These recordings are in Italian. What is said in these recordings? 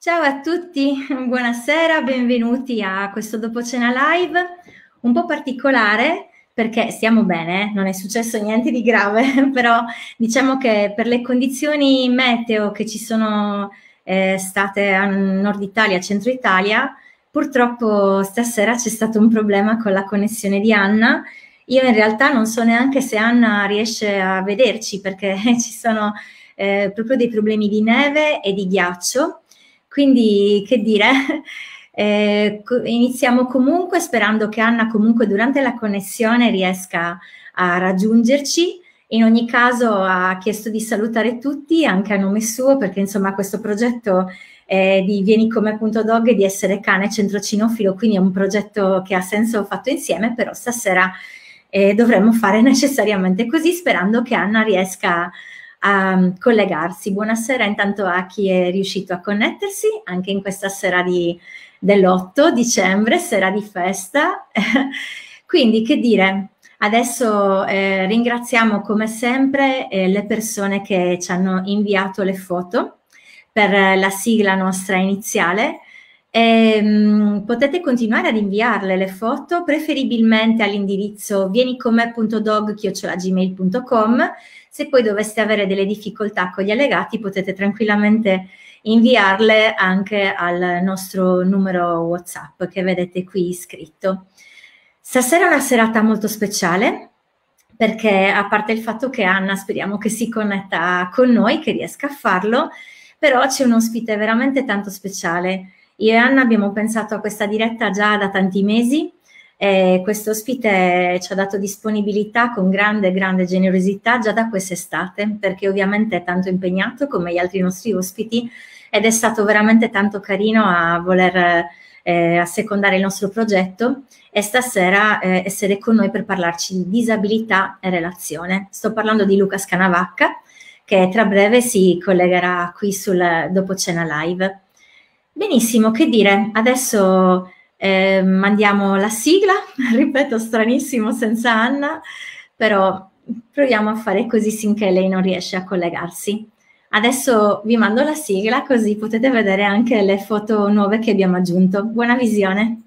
Ciao a tutti, buonasera, benvenuti a questo dopo cena live, un po' particolare perché stiamo bene, eh? non è successo niente di grave, però diciamo che per le condizioni meteo che ci sono eh, state a nord Italia, centro Italia, purtroppo stasera c'è stato un problema con la connessione di Anna. Io in realtà non so neanche se Anna riesce a vederci perché ci sono eh, proprio dei problemi di neve e di ghiaccio quindi, che dire? Eh, iniziamo comunque sperando che Anna comunque durante la connessione riesca a raggiungerci. In ogni caso ha chiesto di salutare tutti, anche a nome suo, perché insomma questo progetto eh, di Vieni come punto dog e di essere cane centrocinofilo, quindi è un progetto che ha senso fatto insieme, però stasera eh, dovremmo fare necessariamente così, sperando che Anna riesca a mm, collegarsi. Buonasera intanto a chi è riuscito a connettersi anche in questa sera di, dell'8 dicembre, sera di festa. Quindi che dire, adesso eh, ringraziamo come sempre eh, le persone che ci hanno inviato le foto per la sigla nostra iniziale. E, mh, mm, potete continuare ad inviarle le foto preferibilmente all'indirizzo vienicome.dog.gmail.com se poi doveste avere delle difficoltà con gli allegati potete tranquillamente inviarle anche al nostro numero WhatsApp che vedete qui scritto. Stasera è una serata molto speciale perché a parte il fatto che Anna speriamo che si connetta con noi, che riesca a farlo, però c'è un ospite veramente tanto speciale. Io e Anna abbiamo pensato a questa diretta già da tanti mesi, e questo ospite ci ha dato disponibilità con grande, grande generosità già da quest'estate, perché ovviamente è tanto impegnato come gli altri nostri ospiti ed è stato veramente tanto carino a voler eh, assecondare il nostro progetto e stasera eh, essere con noi per parlarci di disabilità e relazione. Sto parlando di Luca Scanavacca, che tra breve si collegherà qui sul Dopo Cena Live. Benissimo, che dire, adesso eh, mandiamo la sigla, ripeto, stranissimo senza Anna, però proviamo a fare così finché lei non riesce a collegarsi. Adesso vi mando la sigla così potete vedere anche le foto nuove che abbiamo aggiunto. Buona visione!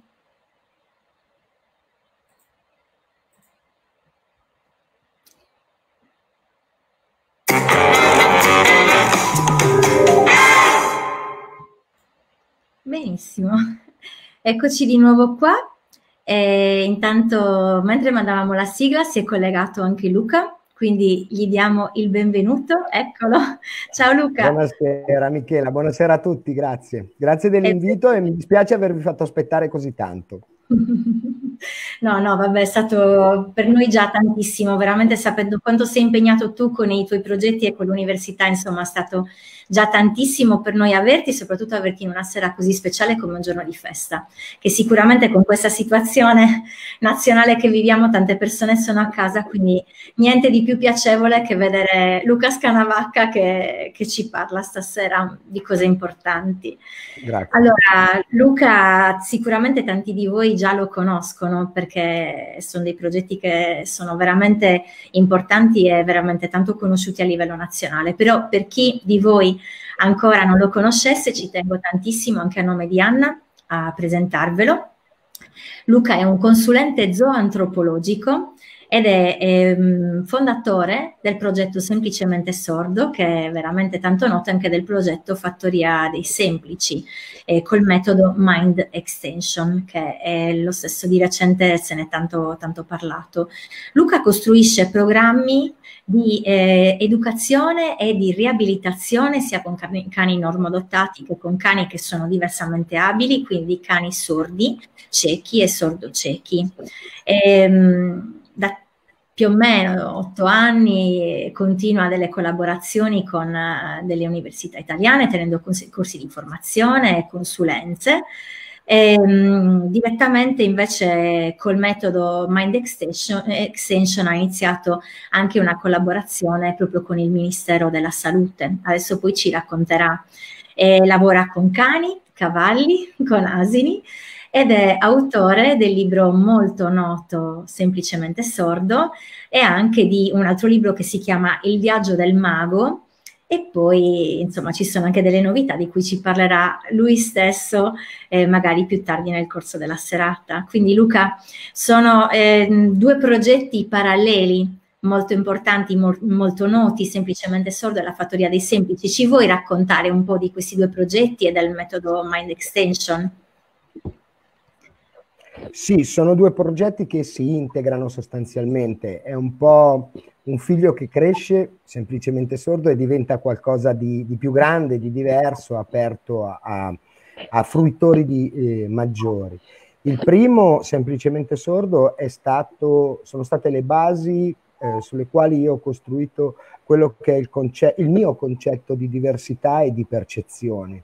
Benissimo. Eccoci di nuovo qua. E intanto, mentre mandavamo la sigla, si è collegato anche Luca, quindi gli diamo il benvenuto. Eccolo. Ciao Luca. Buonasera Michela, buonasera a tutti, grazie. Grazie dell'invito e mi dispiace avervi fatto aspettare così tanto. No, no, vabbè, è stato per noi già tantissimo, veramente sapendo quanto sei impegnato tu con i tuoi progetti e con l'università, insomma, è stato già tantissimo per noi averti, soprattutto averti in una sera così speciale come un giorno di festa, che sicuramente con questa situazione nazionale che viviamo tante persone sono a casa, quindi niente di più piacevole che vedere Luca Scanavacca che, che ci parla stasera di cose importanti. Grazie. Allora, Luca, sicuramente tanti di voi già lo conoscono perché sono dei progetti che sono veramente importanti e veramente tanto conosciuti a livello nazionale. Però per chi di voi ancora non lo conoscesse, ci tengo tantissimo anche a nome di Anna a presentarvelo. Luca è un consulente zoantropologico ed è, è mm, fondatore del progetto Semplicemente Sordo, che è veramente tanto noto anche del progetto Fattoria dei Semplici, eh, col metodo Mind Extension, che è lo stesso di recente se ne è tanto, tanto parlato. Luca costruisce programmi di eh, educazione e di riabilitazione sia con cani, cani normodottati che con cani che sono diversamente abili, quindi cani sordi, ciechi e sordociechi. Ehm, da più o meno otto anni continua delle collaborazioni con eh, delle università italiane, tenendo corsi di formazione e consulenze. E, ehm, mh, direttamente invece col metodo Mind Extension, Extension ha iniziato anche una collaborazione proprio con il Ministero della Salute, adesso poi ci racconterà. E lavora con cani, cavalli, con asini ed è autore del libro molto noto Semplicemente Sordo e anche di un altro libro che si chiama Il viaggio del mago e poi insomma ci sono anche delle novità di cui ci parlerà lui stesso eh, magari più tardi nel corso della serata. Quindi Luca, sono eh, due progetti paralleli molto importanti, mo molto noti, semplicemente sordo e la fattoria dei semplici. Ci vuoi raccontare un po' di questi due progetti e del metodo Mind Extension? Sì, sono due progetti che si integrano sostanzialmente, è un po' un figlio che cresce semplicemente sordo e diventa qualcosa di, di più grande, di diverso, aperto a, a, a fruitori di, eh, maggiori. Il primo, semplicemente sordo, stato, sono state le basi eh, sulle quali io ho costruito quello che è il, conce- il mio concetto di diversità e di percezione,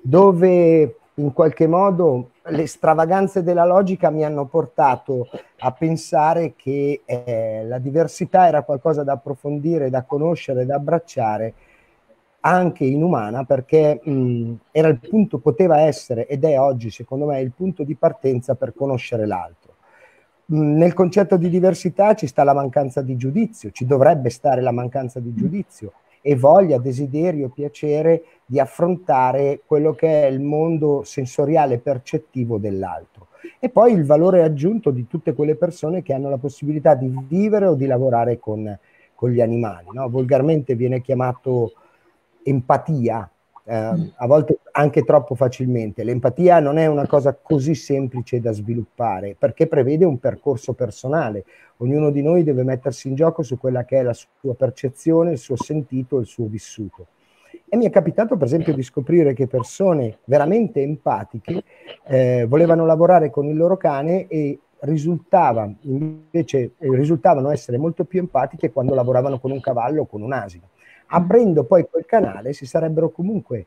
dove in qualche modo le stravaganze della logica mi hanno portato a pensare che eh, la diversità era qualcosa da approfondire, da conoscere, da abbracciare, anche inumana, perché mh, mm, era il punto, poteva essere ed è oggi secondo me il punto di partenza per conoscere l'altro. Mh, mm, nel concetto di diversità ci sta la mancanza di giudizio, ci dovrebbe stare la mancanza di giudizio e voglia, desiderio, piacere di affrontare quello che è il mondo sensoriale percettivo dell'altro. E poi il valore aggiunto di tutte quelle persone che hanno la possibilità di vivere o di lavorare con, con gli animali. No? Volgarmente viene chiamato empatia, eh, a volte anche troppo facilmente. L'empatia non è una cosa così semplice da sviluppare perché prevede un percorso personale. Ognuno di noi deve mettersi in gioco su quella che è la sua percezione, il suo sentito, il suo vissuto. E mi è capitato, per esempio, di scoprire che persone veramente empatiche eh, volevano lavorare con il loro cane e risultava invece, eh, risultavano essere molto più empatiche quando lavoravano con un cavallo o con un asino aprendo poi quel canale si sarebbero comunque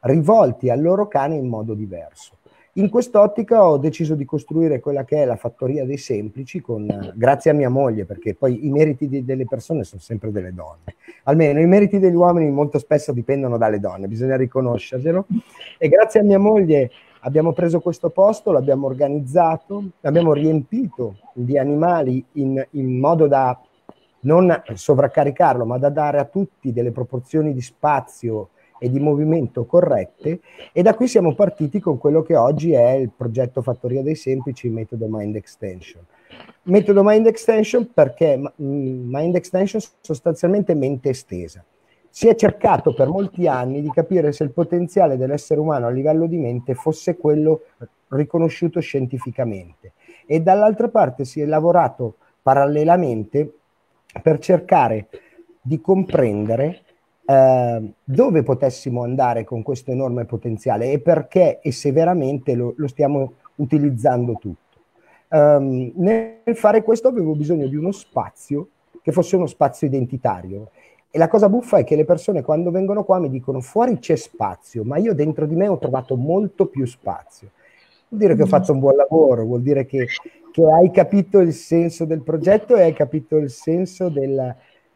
rivolti al loro cane in modo diverso. In quest'ottica ho deciso di costruire quella che è la fattoria dei semplici, con, grazie a mia moglie, perché poi i meriti di, delle persone sono sempre delle donne. Almeno i meriti degli uomini molto spesso dipendono dalle donne, bisogna riconoscerglielo. E grazie a mia moglie abbiamo preso questo posto, l'abbiamo organizzato, l'abbiamo riempito di animali in, in modo da non sovraccaricarlo, ma da dare a tutti delle proporzioni di spazio e di movimento corrette e da qui siamo partiti con quello che oggi è il progetto Fattoria dei Semplici, metodo Mind Extension. Metodo Mind Extension perché mm, Mind Extension sostanzialmente mente estesa. Si è cercato per molti anni di capire se il potenziale dell'essere umano a livello di mente fosse quello riconosciuto scientificamente e dall'altra parte si è lavorato parallelamente per cercare di comprendere eh, dove potessimo andare con questo enorme potenziale e perché e se veramente lo, lo stiamo utilizzando tutto. Um, nel fare questo avevo bisogno di uno spazio che fosse uno spazio identitario. E la cosa buffa è che le persone quando vengono qua mi dicono fuori c'è spazio, ma io dentro di me ho trovato molto più spazio. Vuol dire che ho mm. fatto un buon lavoro, vuol dire che che hai capito il senso del progetto e hai capito il senso del,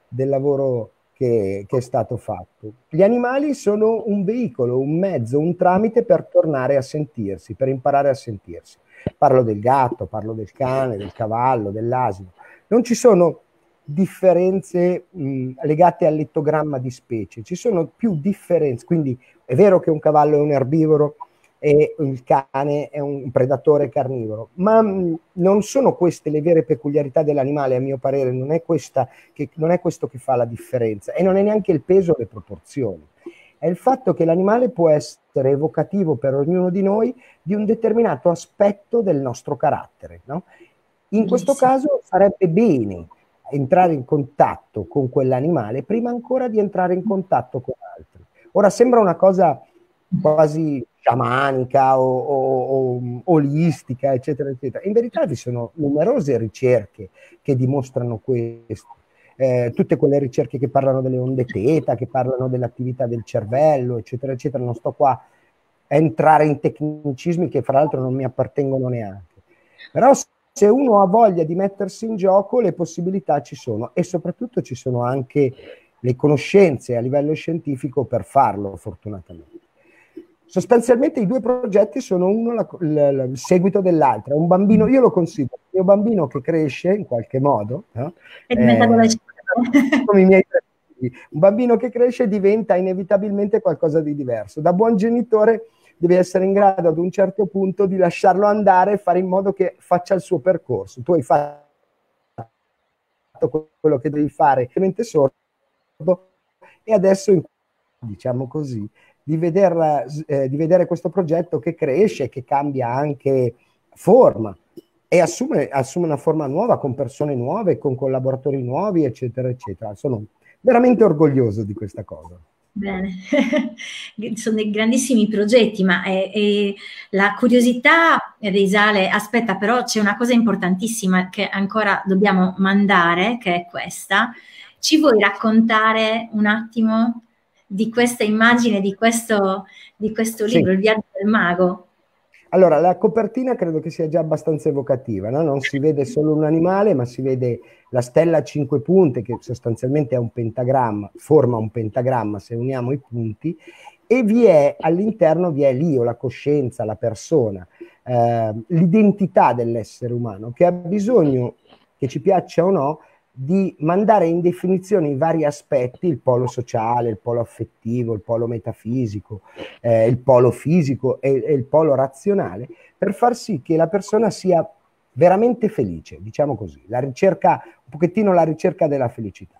del lavoro che, che, è stato fatto. Gli animali sono un veicolo, un mezzo, un tramite per tornare a sentirsi, per imparare a sentirsi. Parlo del gatto, parlo del cane, del cavallo, dell'asino. Non ci sono differenze mh, legate all'ettogramma di specie, ci sono più differenze. Quindi è vero che un cavallo è un erbivoro, e il cane è un predatore carnivoro. Ma mh, mm, non sono queste le vere peculiarità dell'animale, a mio parere, non è, che, non è questo che fa la differenza e non è neanche il peso o le proporzioni. È il fatto che l'animale può essere evocativo per ognuno di noi di un determinato aspetto del nostro carattere. No? In questo caso sarebbe bene entrare in contatto con quell'animale prima ancora di entrare in contatto con altri. Ora sembra una cosa quasi sciamanica o, o, o, olistica, eccetera, eccetera. In verità vi sono numerose ricerche che dimostrano questo. Eh, tutte quelle ricerche che parlano delle onde teta, che parlano dell'attività del cervello, eccetera, eccetera. Non sto qua a entrare in tecnicismi che fra l'altro non mi appartengono neanche. Però se uno ha voglia di mettersi in gioco, le possibilità ci sono e soprattutto ci sono anche le conoscenze a livello scientifico per farlo, fortunatamente. Sostanzialmente i due progetti sono uno la, la, la, il seguito dell'altro. Un bambino, mm. io lo considero, il mio bambino che cresce in qualche modo, no? è diventato eh, come i miei un bambino che cresce diventa inevitabilmente qualcosa di diverso. Da buon genitore devi essere in grado ad un certo punto di lasciarlo andare e fare in modo che faccia il suo percorso. Tu hai fatto quello che devi fare, è sordo, e adesso, diciamo così, di, veder, eh, di vedere questo progetto che cresce, che cambia anche forma e assume, assume, una forma nuova con persone nuove, con collaboratori nuovi, eccetera, eccetera. Sono veramente orgoglioso di questa cosa. Bene, sono dei grandissimi progetti, ma è, eh, è, la curiosità risale, aspetta però c'è una cosa importantissima che ancora dobbiamo mandare, che è questa. Ci vuoi raccontare un attimo di questa immagine, di questo, di questo libro, sì. Il viaggio del mago? Allora, la copertina credo che sia già abbastanza evocativa, no? non si vede solo un animale, ma si vede la stella a cinque punte, che sostanzialmente è un pentagramma, forma un pentagramma se uniamo i punti, e vi è all'interno vi è l'io, la coscienza, la persona, eh, l'identità dell'essere umano, che ha bisogno, che ci piaccia o no, di mandare in definizione i vari aspetti, il polo sociale, il polo affettivo, il polo metafisico, eh, il polo fisico e, e, il polo razionale, per far sì che la persona sia veramente felice, diciamo così, la ricerca, un pochettino la ricerca della felicità.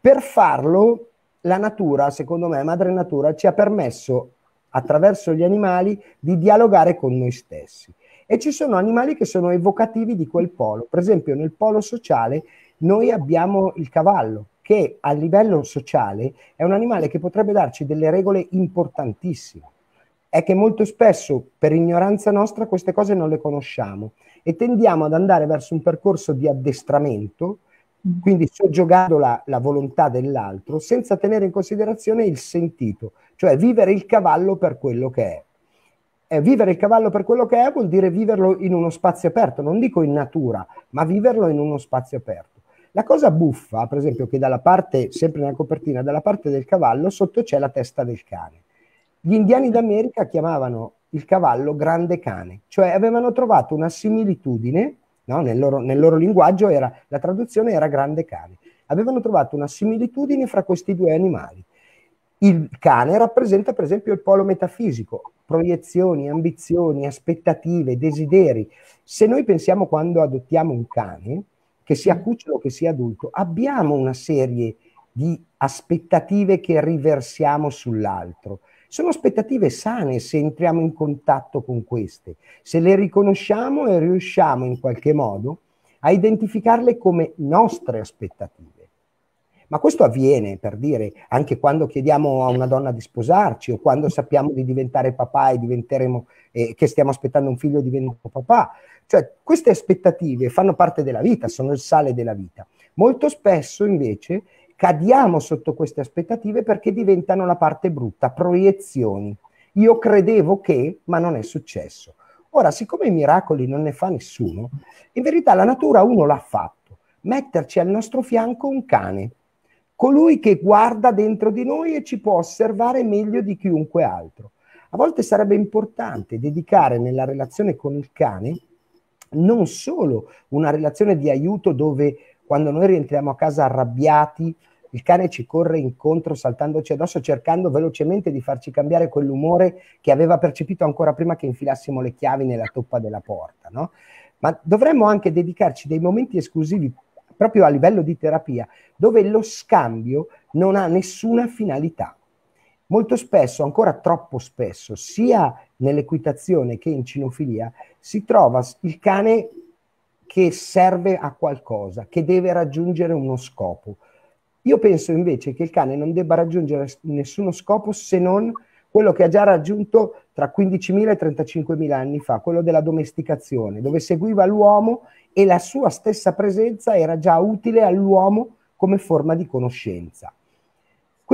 Per farlo, la natura, secondo me, madre natura, ci ha permesso, attraverso gli animali, di dialogare con noi stessi. E ci sono animali che sono evocativi di quel polo. Per esempio, nel polo sociale noi abbiamo il cavallo che a livello sociale è un animale che potrebbe darci delle regole importantissime. È che molto spesso, per ignoranza nostra, queste cose non le conosciamo e tendiamo ad andare verso un percorso di addestramento, mm. quindi soggiogando la, la volontà dell'altro, senza tenere in considerazione il sentito, cioè vivere il cavallo per quello che è. Eh, vivere il cavallo per quello che è vuol dire viverlo in uno spazio aperto, non dico in natura, ma viverlo in uno spazio aperto. La cosa buffa, per esempio, che dalla parte, sempre nella copertina, dalla parte del cavallo sotto c'è la testa del cane. Gli indiani d'America chiamavano il cavallo grande cane, cioè avevano trovato una similitudine, no? nel, loro, nel, loro, linguaggio era, la traduzione era grande cane, avevano trovato una similitudine fra questi due animali. Il cane rappresenta per esempio il polo metafisico, proiezioni, ambizioni, aspettative, desideri. Se noi pensiamo quando adottiamo un cane, che sia mm. cucciolo che sia adulto, abbiamo una serie di aspettative che riversiamo sull'altro. Sono aspettative sane se entriamo in contatto con queste, se le riconosciamo e riusciamo in qualche modo a identificarle come nostre aspettative. Ma questo avviene, per dire, anche quando chiediamo a una donna di sposarci o quando sappiamo di diventare papà e diventeremo, eh, che stiamo aspettando un figlio e diventiamo papà. Cioè, queste aspettative fanno parte della vita, sono il sale della vita. Molto spesso invece cadiamo sotto queste aspettative perché diventano la parte brutta, proiezioni. Io credevo che, ma non è successo. Ora, siccome i miracoli non ne fa nessuno, in verità la natura uno l'ha fatto, metterci al nostro fianco un cane, colui che guarda dentro di noi e ci può osservare meglio di chiunque altro. A volte sarebbe importante dedicare nella relazione con il cane non solo una relazione di aiuto dove quando noi rientriamo a casa arrabbiati, il cane ci corre incontro saltandoci addosso, cercando velocemente di farci cambiare quell'umore che aveva percepito ancora prima che infilassimo le chiavi nella toppa della porta. No? Ma dovremmo anche dedicarci dei momenti esclusivi proprio a livello di terapia, dove lo scambio non ha nessuna finalità molto spesso, ancora troppo spesso, sia nell'equitazione che in cinofilia, si trova il cane che serve a qualcosa, che deve raggiungere uno scopo. Io penso invece che il cane non debba raggiungere nessuno scopo se non quello che ha già raggiunto tra 15.000 e 35.000 anni fa, quello della domesticazione, dove seguiva l'uomo e la sua stessa presenza era già utile all'uomo come forma di conoscenza.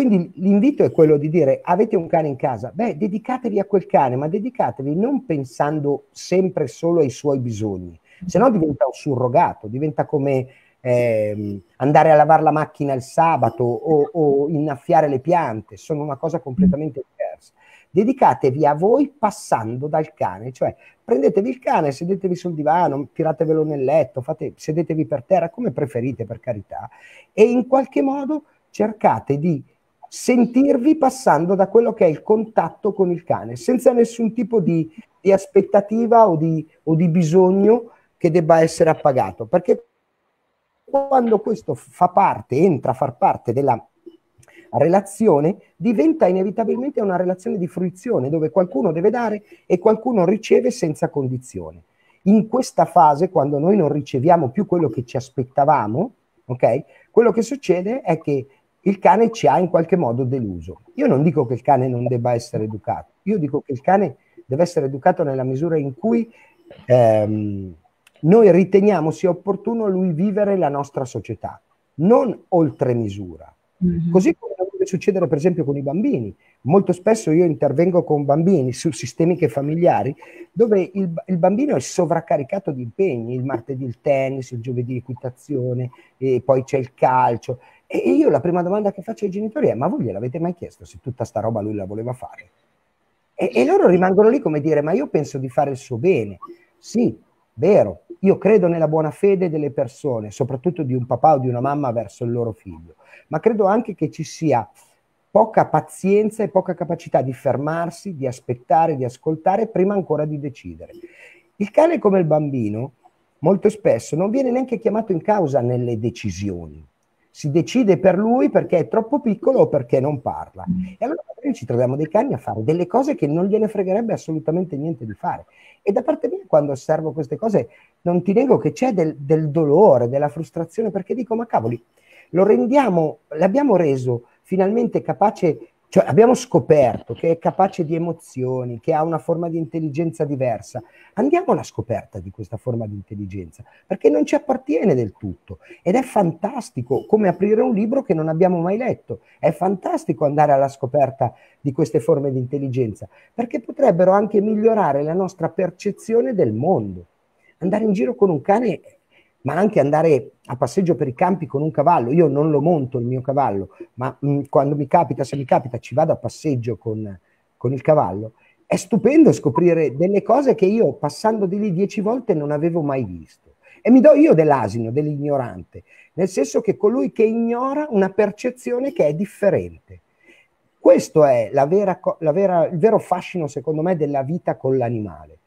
Quindi l'invito è quello di dire avete un cane in casa, beh dedicatevi a quel cane, ma dedicatevi non pensando sempre solo ai suoi bisogni, se no diventa un surrogato, diventa come eh, andare a lavare la macchina il sabato o, o innaffiare le piante, sono una cosa completamente diversa. Dedicatevi a voi passando dal cane, cioè prendetevi il cane, sedetevi sul divano, tiratevelo nel letto, fate, sedetevi per terra come preferite per carità e in qualche modo cercate di sentirvi passando da quello che è il contatto con il cane, senza nessun tipo di, di aspettativa o di, o di bisogno che debba essere appagato, perché quando questo fa parte, entra a far parte della relazione, diventa inevitabilmente una relazione di fruizione dove qualcuno deve dare e qualcuno riceve senza condizione. In questa fase, quando noi non riceviamo più quello che ci aspettavamo, okay, quello che succede è che il cane ci ha in qualche modo deluso. Io non dico che il cane non debba essere educato, io dico che il cane deve essere educato nella misura in cui ehm, noi riteniamo sia opportuno lui vivere la nostra società, non oltre misura. Mm-hmm. Così come deve succedere per esempio con i bambini. Molto spesso io intervengo con bambini su sistemiche familiari dove il, il bambino è sovraccaricato di impegni, il martedì il tennis, il giovedì equitazione, poi c'è il calcio e io la prima domanda che faccio ai genitori è: ma voi gliel'avete mai chiesto se tutta sta roba lui la voleva fare? E, e loro rimangono lì come dire: ma io penso di fare il suo bene. Sì, vero, io credo nella buona fede delle persone, soprattutto di un papà o di una mamma verso il loro figlio, ma credo anche che ci sia poca pazienza e poca capacità di fermarsi, di aspettare, di ascoltare prima ancora di decidere. Il cane come il bambino molto spesso non viene neanche chiamato in causa nelle decisioni si decide per lui perché è troppo piccolo o perché non parla. Mm. E allora noi ci troviamo dei cani a fare delle cose che non gliene fregherebbe assolutamente niente di fare. E da parte mia, quando osservo queste cose, non ti nego che c'è del, del dolore, della frustrazione, perché dico, ma cavoli, lo rendiamo, l'abbiamo reso finalmente capace cioè abbiamo scoperto che è capace di emozioni, che ha una forma di intelligenza diversa. Andiamo alla scoperta di questa forma di intelligenza, perché non ci appartiene del tutto. Ed è fantastico come aprire un libro che non abbiamo mai letto. È fantastico andare alla scoperta di queste forme di intelligenza, perché potrebbero anche migliorare la nostra percezione del mondo. Andare in giro con un cane ma anche andare a passeggio per i campi con un cavallo. Io non lo monto il mio cavallo, ma mh, mm, quando mi capita, se mi capita, ci vado a passeggio con, con il cavallo. È stupendo scoprire delle cose che io passando di lì dieci volte non avevo mai visto. E mi do io dell'asino, dell'ignorante, nel senso che colui che ignora una percezione che è differente. Questo è la vera, la vera, il vero fascino, secondo me, della vita con l'animale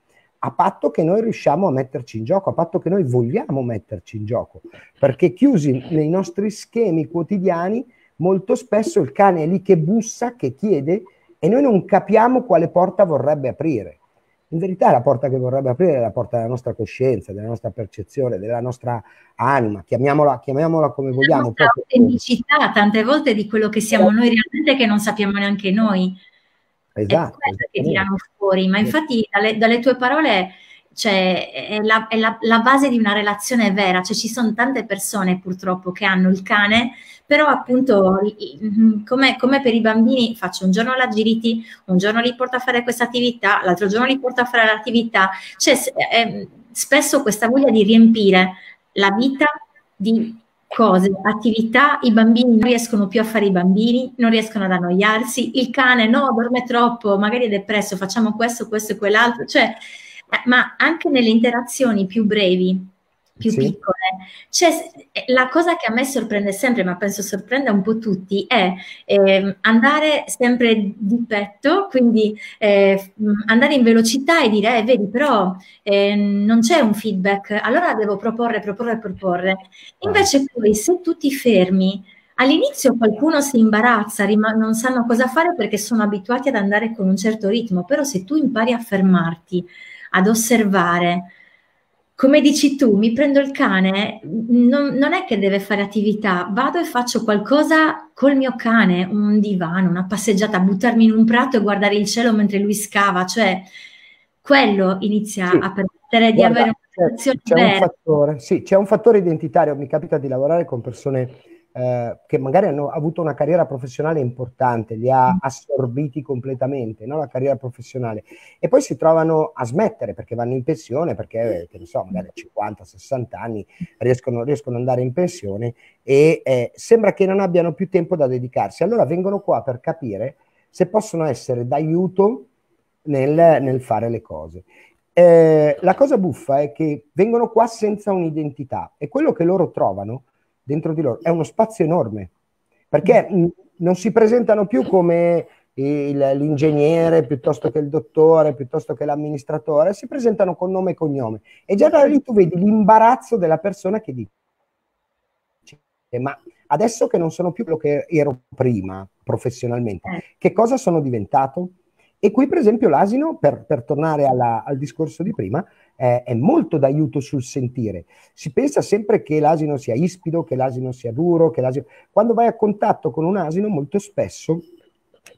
a patto che noi riusciamo a metterci in gioco, a patto che noi vogliamo metterci in gioco, perché chiusi nei nostri schemi quotidiani, molto spesso il cane è lì che bussa, che chiede e noi non capiamo quale porta vorrebbe aprire. In verità la porta che vorrebbe aprire è la porta della nostra coscienza, della nostra percezione, della nostra anima, chiamiamola, chiamiamola come vogliamo. La autenticità tante volte di quello che siamo noi realmente che non sappiamo neanche noi. Esatto. È quello che tirano fuori, ma infatti dalle, dalle tue parole cioè, è, la, è la, la, base di una relazione vera, cioè ci sono tante persone purtroppo che hanno il cane, però appunto come, come per i bambini faccio un giorno l'agility, un giorno li porto a fare questa attività, l'altro giorno li porto a fare l'attività, cioè è, spesso questa voglia di riempire la vita di cose, attività, i bambini non riescono più a fare i bambini, non riescono ad annoiarsi, il cane no, dorme troppo, magari è depresso, facciamo questo, questo e quell'altro, cioè, eh, ma anche nelle interazioni più brevi, più sì. piccole. Cioè, eh, la cosa che a me sorprende sempre, ma penso sorprenda un po' tutti, è eh, andare sempre di petto, quindi eh, andare in velocità e dire, eh, vedi, però ehm, non c'è un feedback, allora devo proporre, proporre, proporre. Ah. Invece poi se tu ti fermi, All'inizio qualcuno si imbarazza, rim- non sanno cosa fare perché sono abituati ad andare con un certo ritmo, però se tu impari a fermarti, ad osservare, come dici tu, mi prendo il cane, non, non, è che deve fare attività, vado e faccio qualcosa col mio cane, un divano, una passeggiata, buttarmi in un prato e guardare il cielo mentre lui scava, cioè quello inizia sì. a permettere di avere una c'è, c'è un fattore, sì, c'è un fattore identitario, mi capita di lavorare con persone eh, che magari hanno avuto una carriera professionale importante, li ha mm. assorbiti completamente, no? la carriera professionale, e poi si trovano a smettere perché vanno in pensione, perché che ne so, magari a 50-60 anni riescono, riescono, ad andare in pensione e eh, sembra che non abbiano più tempo da dedicarsi. Allora vengono qua per capire se possono essere d'aiuto nel, nel fare le cose. Eh, la cosa buffa è che vengono qua senza un'identità e quello che loro trovano dentro di loro, è uno spazio enorme, perché non si presentano più come il, l'ingegnere piuttosto che il dottore, piuttosto che l'amministratore, si presentano con nome e cognome. E già da lì tu vedi l'imbarazzo della persona che dice, ma adesso che non sono più quello che ero prima professionalmente, eh. che cosa sono diventato? E qui, per esempio, l'asino, per, per tornare alla, al discorso di prima, eh, è molto d'aiuto sul sentire. Si pensa sempre che l'asino sia ispido, che l'asino sia duro, che l'asino... Quando vai a contatto con un asino, molto spesso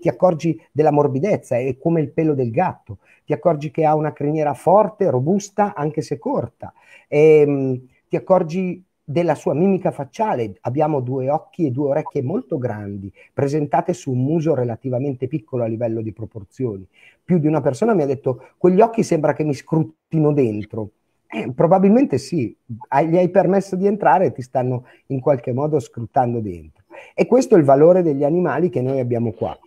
ti accorgi della morbidezza, è come il pelo del gatto, ti accorgi che ha una criniera forte, robusta, anche se corta, e, ehm, mh, ti accorgi della sua mimica facciale. Abbiamo due occhi e due orecchie molto grandi, presentate su un muso relativamente piccolo a livello di proporzioni. Più di una persona mi ha detto, quegli occhi sembra che mi scrutino dentro. Eh, probabilmente sì, hai, gli hai permesso di entrare e ti stanno in qualche modo scrutando dentro. E questo è il valore degli animali che noi abbiamo qua.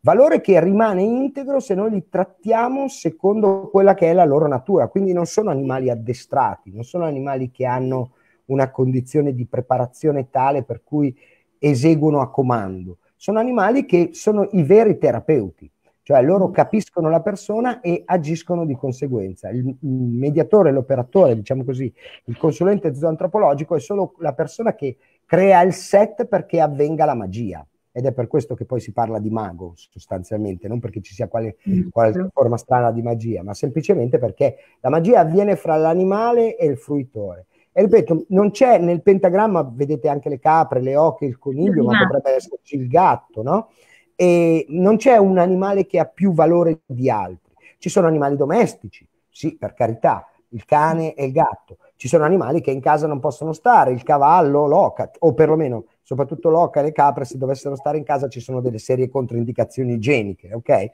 Valore che rimane integro se noi li trattiamo secondo quella che è la loro natura, quindi non sono animali addestrati, non sono animali che hanno una condizione di preparazione tale per cui eseguono a comando. Sono animali che sono i veri terapeuti, cioè loro mm. capiscono la persona e agiscono di conseguenza. Il, mediatore, l'operatore, diciamo così, il consulente zoantropologico è solo la persona che crea il set perché avvenga la magia. Ed è per questo che poi si parla di mago, sostanzialmente, non perché ci sia quale, mm. qualche forma strana di magia, ma semplicemente perché la magia avviene fra l'animale e il fruitore e ripeto, non c'è nel pentagramma, vedete anche le capre, le oche, il coniglio, ma potrebbe esserci il gatto, no? E non c'è un animale che ha più valore di altri. Ci sono animali domestici, sì, per carità, il cane e il gatto. Ci sono animali che in casa non possono stare, il cavallo, l'oca, o perlomeno soprattutto l'oca e le capre, se dovessero stare in casa ci sono delle serie controindicazioni igieniche, ok?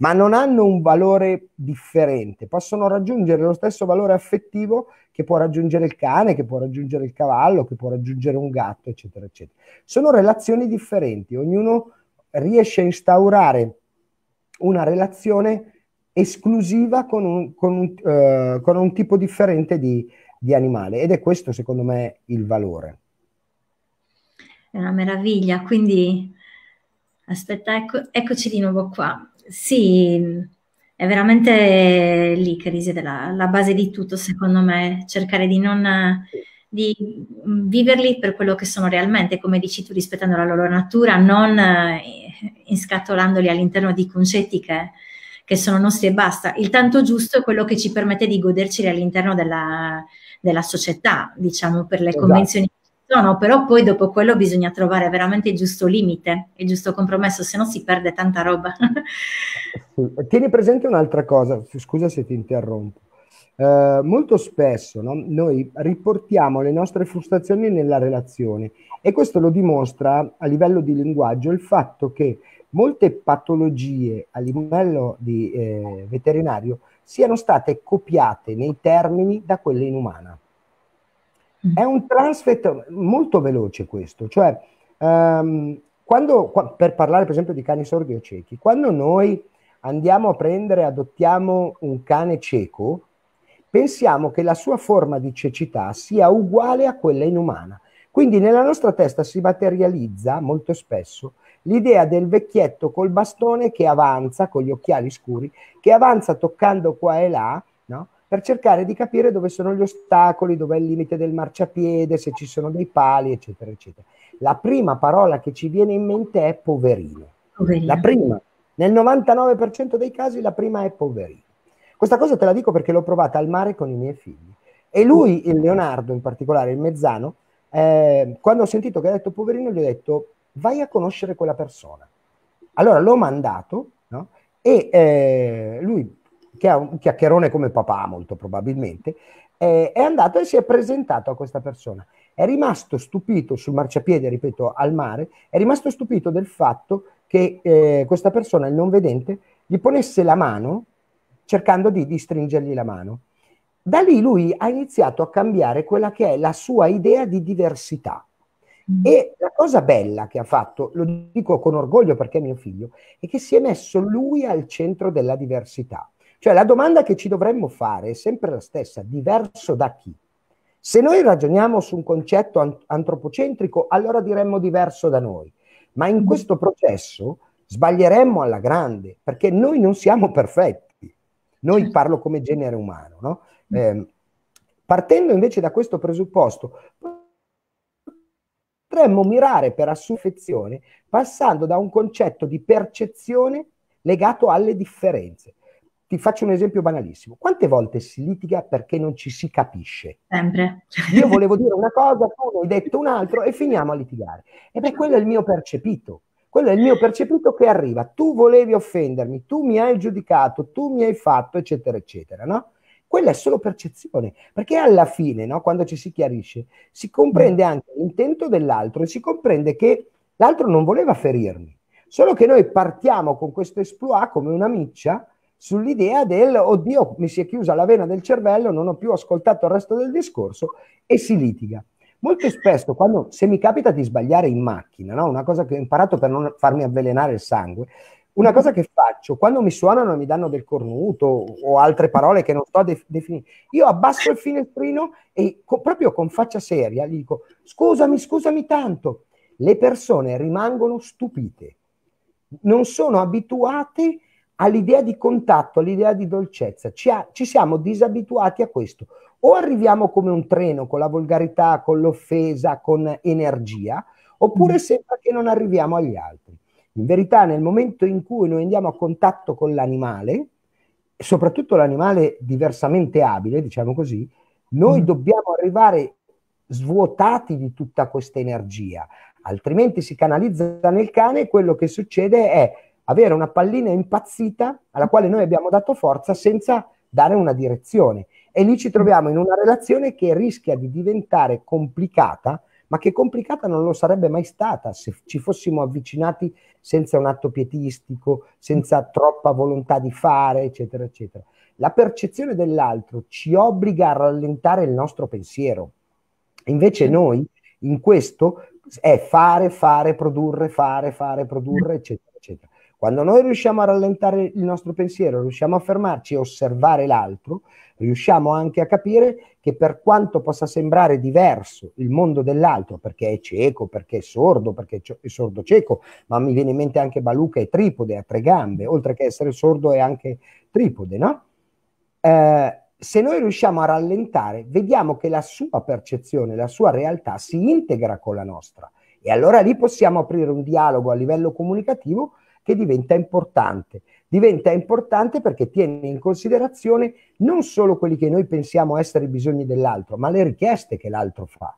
ma non hanno un valore differente, possono raggiungere lo stesso valore affettivo che può raggiungere il cane, che può raggiungere il cavallo, che può raggiungere un gatto, eccetera, eccetera. Sono relazioni differenti, ognuno riesce a instaurare una relazione esclusiva con un, con un, eh, con un tipo differente di, di animale ed è questo secondo me il valore. È una meraviglia, quindi aspetta, ecco, eccoci di nuovo qua. Sì, è veramente lì che risiede la, la base di tutto, secondo me, cercare di non di viverli per quello che sono realmente, come dici tu, rispettando la loro natura, non eh, inscatolandoli all'interno di concetti che, che sono nostri e basta. Il tanto giusto è quello che ci permette di goderceli all'interno della, della società, diciamo, per le esatto. convenzioni sono, però poi dopo quello bisogna trovare veramente il giusto limite, il giusto compromesso, se no si perde tanta roba. Tieni presente un'altra cosa, scusa se ti interrompo. Eh, molto spesso no, noi riportiamo le nostre frustrazioni nella relazione e questo lo dimostra a livello di linguaggio il fatto che molte patologie a livello di, eh, veterinario siano state copiate nei termini da quelle inumana. Mm. È un transfert molto veloce questo, cioè um, quando, per parlare per esempio di cani sordi o ciechi, quando noi andiamo a prendere, adottiamo un cane cieco, pensiamo che la sua forma di cecità sia uguale a quella inumana. Quindi nella nostra testa si materializza molto spesso l'idea del vecchietto col bastone che avanza, con gli occhiali scuri, che avanza toccando qua e là per cercare di capire dove sono gli ostacoli, dove è il limite del marciapiede, se ci sono dei pali, eccetera, eccetera. La prima parola che ci viene in mente è poverino. poverino. La prima, nel 99% dei casi la prima è poverino. Questa cosa te la dico perché l'ho provata al mare con i miei figli. E lui, il Leonardo in particolare, il mezzano, eh, quando ho sentito che ha detto poverino, gli ho detto vai a conoscere quella persona. Allora l'ho mandato no? e eh, lui che ha un chiacchierone come papà molto probabilmente, eh, è andato e si è presentato a questa persona. È rimasto stupito sul marciapiede, ripeto, al mare, è rimasto stupito del fatto che eh, questa persona, il non vedente, gli ponesse la mano cercando di, di stringergli la mano. Da lì lui ha iniziato a cambiare quella che è la sua idea di diversità. Mm. E la cosa bella che ha fatto, lo dico con orgoglio perché è mio figlio, è che si è messo lui al centro della diversità. Cioè la domanda che ci dovremmo fare è sempre la stessa, diverso da chi? Se noi ragioniamo su un concetto antropocentrico, allora diremmo diverso da noi, ma in mm. questo processo sbaglieremmo alla grande, perché noi non siamo perfetti, noi parlo come genere umano, no? eh, partendo invece da questo presupposto, potremmo mirare per assuffezione passando da un concetto di percezione legato alle differenze. Ti faccio un esempio banalissimo. Quante volte si litiga perché non ci si capisce? Sempre. Io volevo dire una cosa, tu ne hai detto un'altra e finiamo a litigare. E beh, quello è il mio percepito. Quello è il mio percepito che arriva. Tu volevi offendermi, tu mi hai giudicato, tu mi hai fatto, eccetera, eccetera, no? Quella è solo percezione, perché alla fine, no, quando ci si chiarisce, si comprende anche l'intento dell'altro e si comprende che l'altro non voleva ferirmi. Solo che noi partiamo con questo esploit come una miccia sull'idea del oddio mi si è chiusa la vena del cervello, non ho più ascoltato il resto del discorso e si litiga. Molto spesso, quando, se mi capita di sbagliare in macchina, no? una cosa che ho imparato per non farmi avvelenare il sangue, una cosa che faccio, quando mi suonano e mi danno del cornuto o altre parole che non sto def- definire, io abbasso il finestrino e co- proprio con faccia seria gli dico scusami, scusami tanto. Le persone rimangono stupite, non sono abituate a all'idea di contatto, all'idea di dolcezza. Ci, ha, ci, siamo disabituati a questo. O arriviamo come un treno con la volgarità, con l'offesa, con energia, oppure mm. sembra che non arriviamo agli altri. In verità, nel momento in cui noi andiamo a contatto con l'animale, soprattutto l'animale diversamente abile, diciamo così, noi mm. dobbiamo arrivare svuotati di tutta questa energia, altrimenti si canalizza nel cane e quello che succede è avere una pallina impazzita alla quale noi abbiamo dato forza senza dare una direzione. E lì ci mm. troviamo in una relazione che rischia di diventare complicata, ma che complicata non lo sarebbe mai stata se ci fossimo avvicinati senza un atto pietistico, senza troppa volontà di fare, eccetera, eccetera. La percezione dell'altro ci obbliga a rallentare il nostro pensiero. Invece noi in questo è fare, fare, produrre, fare, fare, produrre, mm. eccetera, eccetera. Quando noi riusciamo a rallentare il nostro pensiero, riusciamo a fermarci e osservare l'altro, riusciamo anche a capire che per quanto possa sembrare diverso il mondo dell'altro, perché è cieco, perché è sordo, perché è sordo cieco, ma mi viene in mente anche Baluca e Tripode a tre gambe, oltre che essere sordo è anche tripode, no? Eh, se noi riusciamo a rallentare, vediamo che la sua percezione, la sua realtà si integra con la nostra. E allora lì possiamo aprire un dialogo a livello comunicativo che diventa importante. Diventa importante perché tiene in considerazione non solo quelli che noi pensiamo essere i bisogni dell'altro, ma le richieste che l'altro fa.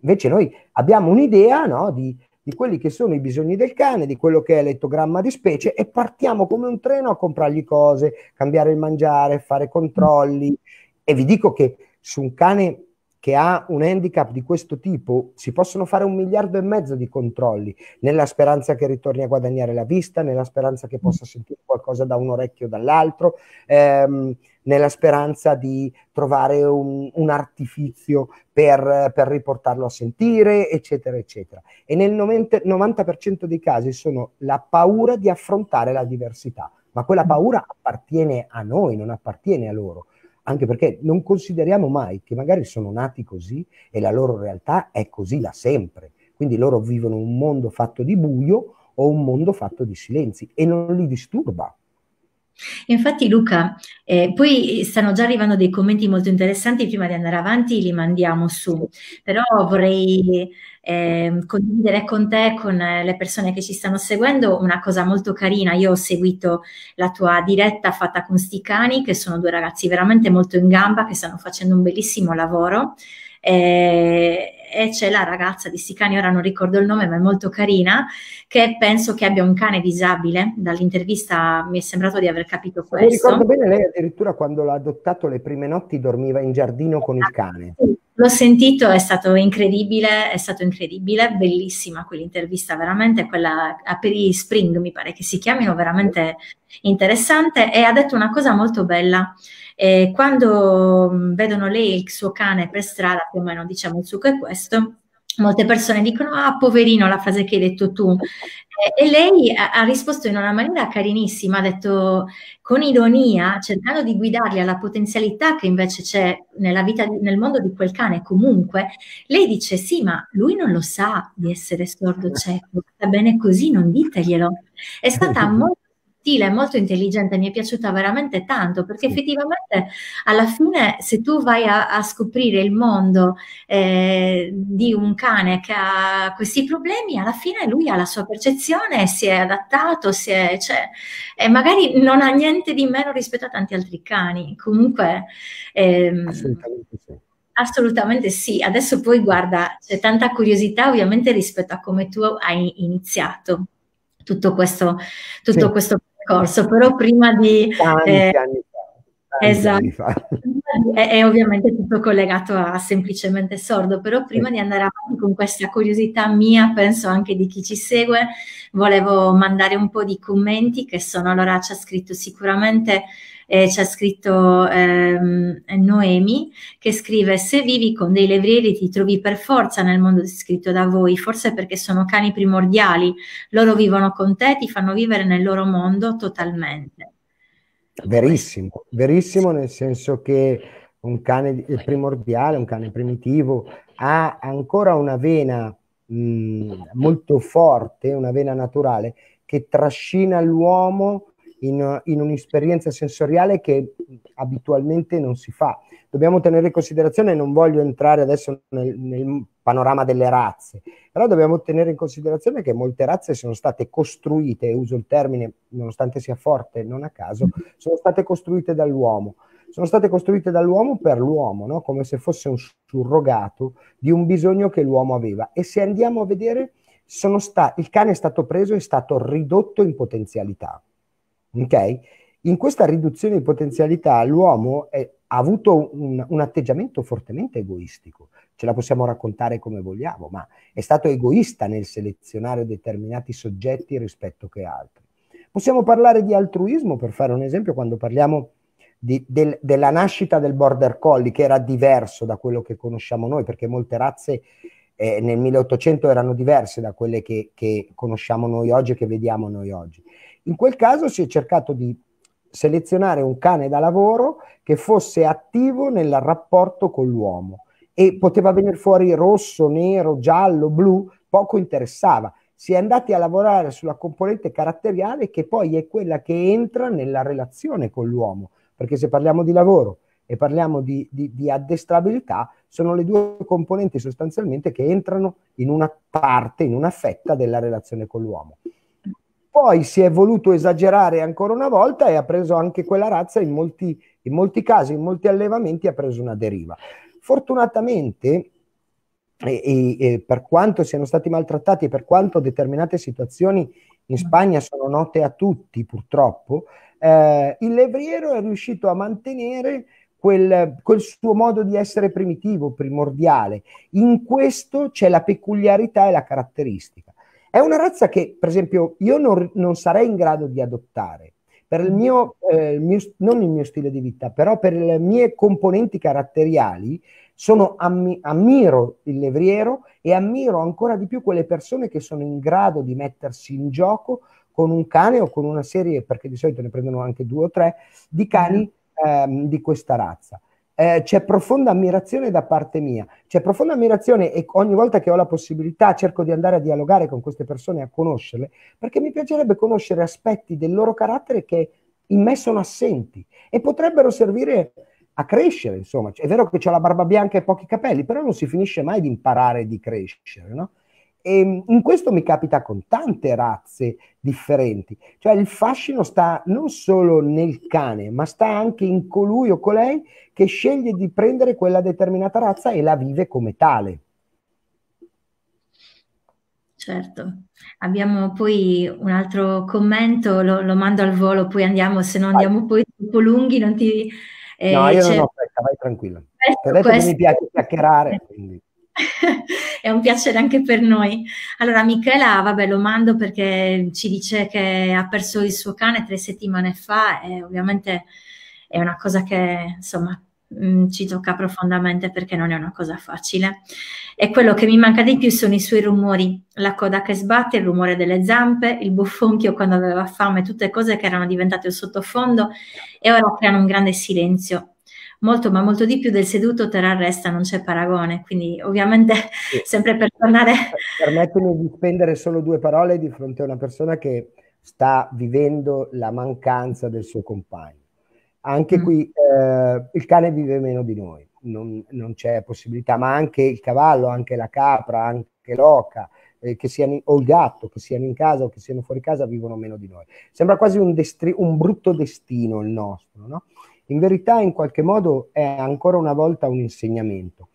Invece noi abbiamo un'idea no, di, di quelli che sono i bisogni del cane, di quello che è l'ettogramma di specie e partiamo come un treno a comprargli cose, cambiare il mangiare, fare controlli. E vi dico che su un cane che ha un handicap di questo tipo, si possono fare un miliardo e mezzo di controlli, nella speranza che ritorni a guadagnare la vista, nella speranza che possa mm. sentire qualcosa da un orecchio o dall'altro, ehm, nella speranza di trovare un, un artifizio per, per, riportarlo a sentire, eccetera, eccetera. E nel 90%, 90% dei casi sono la paura di affrontare la diversità, ma quella mm. paura appartiene a noi, non appartiene a loro anche perché non consideriamo mai che magari sono nati così e la loro realtà è così da sempre. Quindi loro vivono un mondo fatto di buio o un mondo fatto di silenzi e non li disturba Infatti Luca, eh, poi stanno già arrivando dei commenti molto interessanti, prima di andare avanti li mandiamo su, però vorrei eh, condividere con te, con eh, le persone che ci stanno seguendo, una cosa molto carina. Io ho seguito la tua diretta fatta con Sticani, che sono due ragazzi veramente molto in gamba, che stanno facendo un bellissimo lavoro e, e c'è la ragazza di sti ora non ricordo il nome ma è molto carina, che penso che abbia un cane disabile, dall'intervista mi è sembrato di aver capito questo. Mi ricordo bene lei addirittura quando l'ha adottato le prime notti dormiva in giardino con il cane. L'ho sentito, è stato incredibile, è stato incredibile, bellissima quell'intervista, veramente quella per i Spring mi pare che si chiamino, veramente interessante e ha detto una cosa molto bella. E quando mm, vedono lei il suo cane per strada, più o meno diciamo il succo è questo, molte persone dicono ah poverino la frase che hai detto tu e lei ha, risposto in una maniera carinissima ha detto con ironia cercando di guidarli alla potenzialità che invece c'è nella vita nel mondo di quel cane comunque lei dice sì ma lui non lo sa di essere sordo cieco va bene così non diteglielo è stata molto sottile, molto intelligente, mi è piaciuta veramente tanto perché effettivamente alla fine se tu vai a, a scoprire il mondo eh, di un cane che ha questi problemi, alla fine lui ha la sua percezione, si è adattato, si è, cioè, e magari non ha niente di meno rispetto a tanti altri cani. Comunque... Ehm, Assolutamente sì. Assolutamente sì. Adesso poi guarda, c'è tanta curiosità ovviamente rispetto a come tu hai iniziato tutto questo, tutto sì. questo percorso, però prima di... Tanti eh, anni fa. Esatto. Anni fa. È, è, ovviamente tutto collegato a semplicemente sordo, però prima di andare avanti con questa curiosità mia, penso anche di chi ci segue, volevo mandare un po' di commenti che sono, allora ci ha scritto sicuramente eh, ci ha scritto ehm, Noemi che scrive se vivi con dei levrieri ti trovi per forza nel mondo descritto da voi, forse perché sono cani primordiali, loro vivono con te, ti fanno vivere nel loro mondo totalmente. Verissimo, verissimo nel senso che un cane primordiale, un cane primitivo, ha ancora una vena mh, mm, molto forte, una vena naturale, che trascina l'uomo in, in un'esperienza sensoriale che abitualmente non si fa. Dobbiamo tenere in considerazione, non voglio entrare adesso nel, nel panorama delle razze, però dobbiamo tenere in considerazione che molte razze sono state costruite, uso il termine nonostante sia forte, non a caso, sono state costruite dall'uomo sono state costruite dall'uomo per l'uomo, no? come se fosse un surrogato di un bisogno che l'uomo aveva. E se andiamo a vedere, sta- il cane è stato preso e è stato ridotto in potenzialità. Okay? In questa riduzione di potenzialità l'uomo è, ha avuto un, un, atteggiamento fortemente egoistico. Ce la possiamo raccontare come vogliamo, ma è stato egoista nel selezionare determinati soggetti rispetto che altri. Possiamo parlare di altruismo, per fare un esempio, quando parliamo di, del, della nascita del border collie, che era diverso da quello che conosciamo noi, perché molte razze eh, nel 1800 erano diverse da quelle che, che conosciamo noi oggi e che vediamo noi oggi. In quel caso si è cercato di selezionare un cane da lavoro che fosse attivo nel rapporto con l'uomo e poteva venire fuori rosso, nero, giallo, blu, poco interessava. Si è andati a lavorare sulla componente caratteriale che poi è quella che entra nella relazione con l'uomo, perché se parliamo di lavoro e parliamo di, di, di addestrabilità, sono le due componenti sostanzialmente che entrano in una parte, in una fetta della relazione con l'uomo. Poi si è voluto esagerare ancora una volta e ha preso anche quella razza in molti, in molti casi, in molti allevamenti ha preso una deriva. Fortunatamente e, e, e, per quanto siano stati maltrattati, e per quanto determinate situazioni in Spagna sono note a tutti purtroppo, eh, il levriero è riuscito a mantenere quel, quel suo modo di essere primitivo, primordiale. In questo c'è la peculiarità e la caratteristica. È una razza che, per esempio, io non, non sarei in grado di adottare, per il mio, eh, il mio, non il mio stile di vita, però per le mie componenti caratteriali, sono, ammi, ammiro il levriero e ammiro ancora di più quelle persone che sono in grado di mettersi in gioco con un cane o con una serie, perché di solito ne prendono anche due o tre, di cani mm. ehm, di questa razza eh, c'è profonda ammirazione da parte mia, c'è profonda ammirazione e ogni volta che ho la possibilità cerco di andare a dialogare con queste persone, a conoscerle, perché mi piacerebbe conoscere aspetti del loro carattere che in me sono assenti e potrebbero servire a crescere, insomma. È vero che ho la barba bianca e pochi capelli, però non si finisce mai di imparare di crescere, no? E ehm, in questo mi capita con tante razze differenti, cioè il fascino sta non solo nel cane, ma sta anche in colui o colei che sceglie di prendere quella determinata razza e la vive come tale. Certo, abbiamo poi un altro commento, lo, lo mando al volo, poi andiamo, se no andiamo vai. poi troppo lunghi, non ti... Eh, no, io non cioè ho fretta, vai tranquillo. Questo, questo. mi piace chiacchierare. Quindi. è un piacere anche per noi. Allora, Michela, vabbè, lo mando perché ci dice che ha perso il suo cane tre settimane fa e ovviamente è una cosa che, insomma, mm, ci tocca profondamente perché non è una cosa facile. E quello che mi manca di più sono i suoi rumori, la coda che sbatte, il rumore delle zampe, il buffonchio quando aveva fame, tutte cose che erano diventate un sottofondo e ora creano un grande silenzio molto ma molto di più del seduto terra resta non c'è paragone, quindi ovviamente sì. sempre per tornare... Permettetemi di spendere solo due parole di fronte a una persona che sta vivendo la mancanza del suo compagno. Anche mm. qui eh, il cane vive meno di noi, non, non, c'è possibilità, ma anche il cavallo, anche la capra, anche l'oca, eh, che siano, o il gatto, che siano in casa o che siano fuori casa, vivono meno di noi. Sembra quasi un, destri- un brutto destino il nostro, no? in verità in qualche modo è ancora una volta un insegnamento.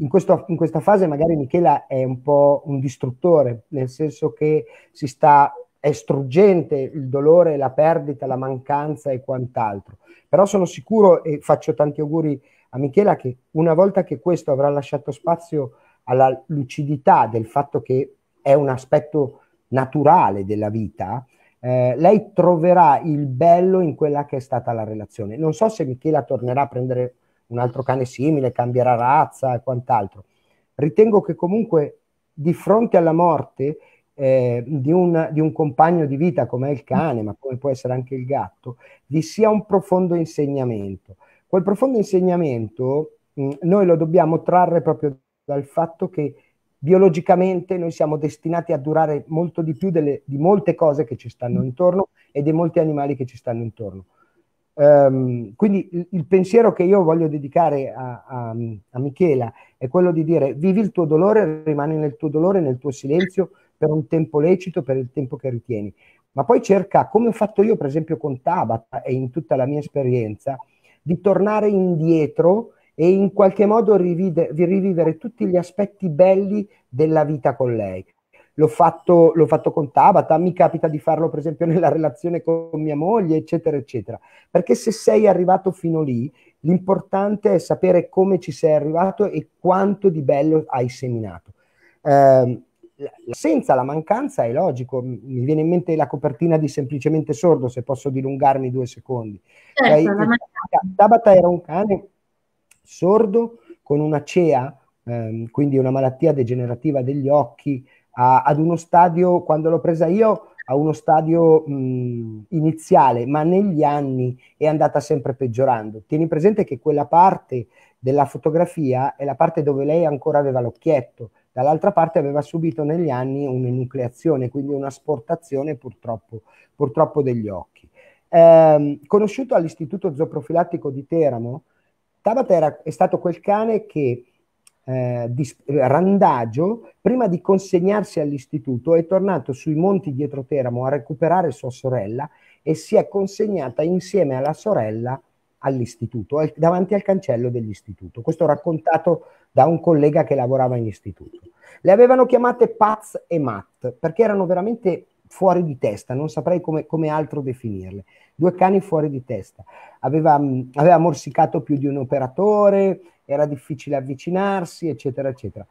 In, questo, in, questa fase magari Michela è un po' un distruttore, nel senso che si sta, è struggente il dolore, la perdita, la mancanza e quant'altro. Però sono sicuro e faccio tanti auguri a Michela che una volta che questo avrà lasciato spazio alla lucidità del fatto che è un aspetto naturale della vita, eh, lei troverà il bello in quella che è stata la relazione. Non so se Michela tornerà a prendere un altro cane simile, cambierà razza e quant'altro. Ritengo che comunque di fronte alla morte eh, di, un, di, un, compagno di vita come è il cane, ma come può essere anche il gatto, vi sia un profondo insegnamento. Quel profondo insegnamento mh, mm, noi lo dobbiamo trarre proprio dal fatto che biologicamente noi siamo destinati a durare molto di più delle, di molte cose che ci stanno mm. intorno e di molti animali che ci stanno intorno. Um, quindi il, il, pensiero che io voglio dedicare a, a, a, Michela è quello di dire vivi il tuo dolore, rimani nel tuo dolore, nel tuo silenzio per un tempo lecito, per il tempo che ritieni, ma poi cerca, come ho fatto io per esempio con Tabata e in tutta la mia esperienza, di tornare indietro e in qualche modo rivide, rivivere tutti gli aspetti belli della vita con lei. L'ho fatto, l'ho fatto, con Tabata, mi capita di farlo per esempio nella relazione con mia moglie, eccetera, eccetera. Perché se sei arrivato fino lì, l'importante è sapere come ci sei arrivato e quanto di bello hai seminato. Eh, senza la mancanza è logico, mi viene in mente la copertina di Semplicemente Sordo, se posso dilungarmi due secondi. Certo, Dai, Tabata era un cane sordo con una CEA, ehm, quindi una malattia degenerativa degli occhi, a, ad uno stadio, quando l'ho presa io, a uno stadio mh, mm, iniziale, ma negli anni è andata sempre peggiorando. Tieni presente che quella parte della fotografia è la parte dove lei ancora aveva l'occhietto, dall'altra parte aveva subito negli anni un'enucleazione, quindi una sportazione purtroppo, purtroppo degli occhi. Eh, conosciuto all'Istituto Zooprofilattico di Teramo, Tabatera è stato quel cane che eh, di, randagio, prima di consegnarsi all'istituto, è tornato sui monti dietro Teramo a recuperare sua sorella e si è consegnata insieme alla sorella all'istituto, al, davanti al cancello dell'istituto. Questo raccontato da un collega che lavorava in istituto. Le avevano chiamate Paz e Matt perché erano veramente fuori di testa, non saprei come, come altro definirle. Due cani fuori di testa. Aveva, mm, aveva, morsicato più di un operatore, era difficile avvicinarsi, eccetera, eccetera.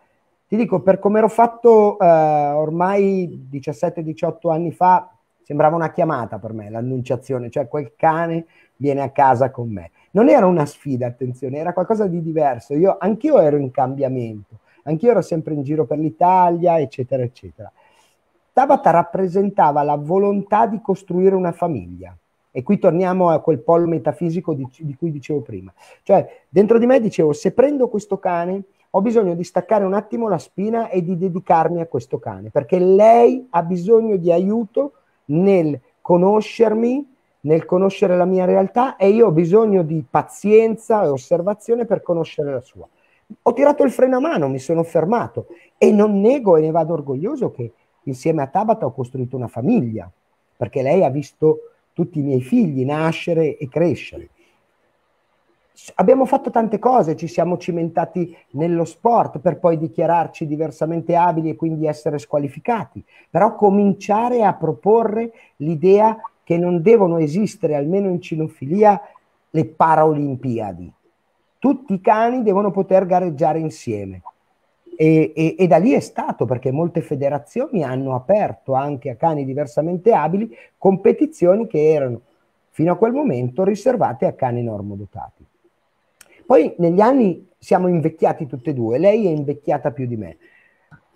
Ti dico, per come ero fatto eh, ormai 17-18 anni fa, sembrava una chiamata per me l'annunciazione, cioè quel cane viene a casa con me. Non era una sfida, attenzione, era qualcosa di diverso. Io, anch'io ero in cambiamento, anch'io ero sempre in giro per l'Italia, eccetera, eccetera. Tabata rappresentava la volontà di costruire una famiglia. E qui torniamo a quel polo metafisico di, di, cui dicevo prima. Cioè, dentro di me dicevo, se prendo questo cane, ho bisogno di staccare un attimo la spina e di dedicarmi a questo cane, perché lei ha bisogno di aiuto nel conoscermi, nel conoscere la mia realtà e io ho bisogno di pazienza e osservazione per conoscere la sua. Ho tirato il freno a mano, mi sono fermato e non nego e ne vado orgoglioso che insieme a Tabata ho costruito una famiglia, perché lei ha visto tutti i miei figli nascere e crescere. Abbiamo fatto tante cose, ci siamo cimentati nello sport per poi dichiararci diversamente abili e quindi essere squalificati, però cominciare a proporre l'idea che non devono esistere, almeno in cinofilia, le paraolimpiadi. Tutti i cani devono poter gareggiare insieme. E, e, e, da lì è stato perché molte federazioni hanno aperto anche a cani diversamente abili competizioni che erano fino a quel momento riservate a cani normodotati. Poi negli anni siamo invecchiati tutte e due, lei è invecchiata più di me.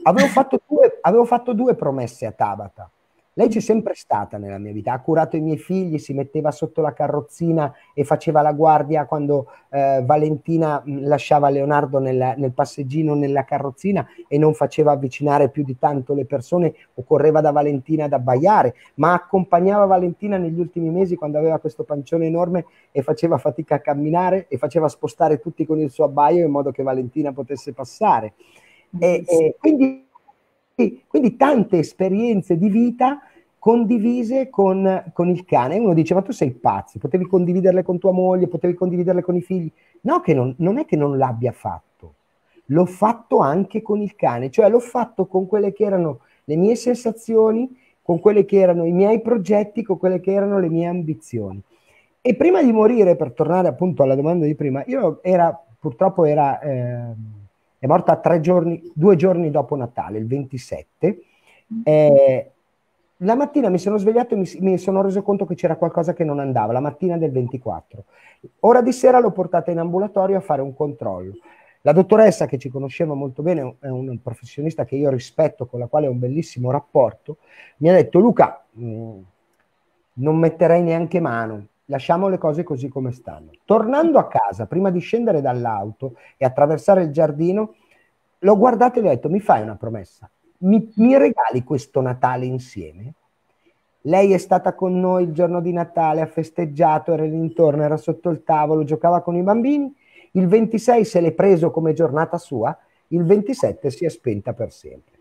Avevo fatto due, avevo fatto due promesse a Tabata. Lei c'è sempre stata nella mia vita, ha curato i miei figli, si metteva sotto la carrozzina e faceva la guardia quando eh, Valentina mm, lasciava Leonardo nel, nel, passeggino nella carrozzina e non faceva avvicinare più di tanto le persone o correva da Valentina ad abbaiare, ma accompagnava Valentina negli ultimi mesi quando aveva questo pancione enorme e faceva fatica a camminare e faceva spostare tutti con il suo abbaio in modo che Valentina potesse passare. E, e quindi quindi tante esperienze di vita condivise con, con, il cane. Uno dice, ma tu sei pazzo, potevi condividerle con tua moglie, potevi condividerle con i figli. No, che non, non è che non l'abbia fatto, l'ho fatto anche con il cane, cioè l'ho fatto con quelle che erano le mie sensazioni, con quelle che erano i miei progetti, con quelle che erano le mie ambizioni. E prima di morire, per tornare appunto alla domanda di prima, io era, purtroppo era... Eh, è morta giorni, due giorni dopo Natale, il 27. Mm. Eh, la mattina mi sono svegliato e mi, mi, sono reso conto che c'era qualcosa che non andava, la mattina del 24. Ora di sera l'ho portata in ambulatorio a fare un controllo. La dottoressa che ci conosceva molto bene, è un professionista che io rispetto, con la quale ho un bellissimo rapporto, mi ha detto Luca, mh, mm, non metterei neanche mano, lasciamo le cose così come stanno. Tornando a casa, prima di scendere dall'auto e attraversare il giardino, l'ho guardato e gli ho detto, mi fai una promessa, mi, mi regali questo Natale insieme? Lei è stata con noi il giorno di Natale, ha festeggiato, era lì intorno, era sotto il tavolo, giocava con i bambini. Il 26 se l'è preso come giornata sua, il 27 si è spenta per sempre.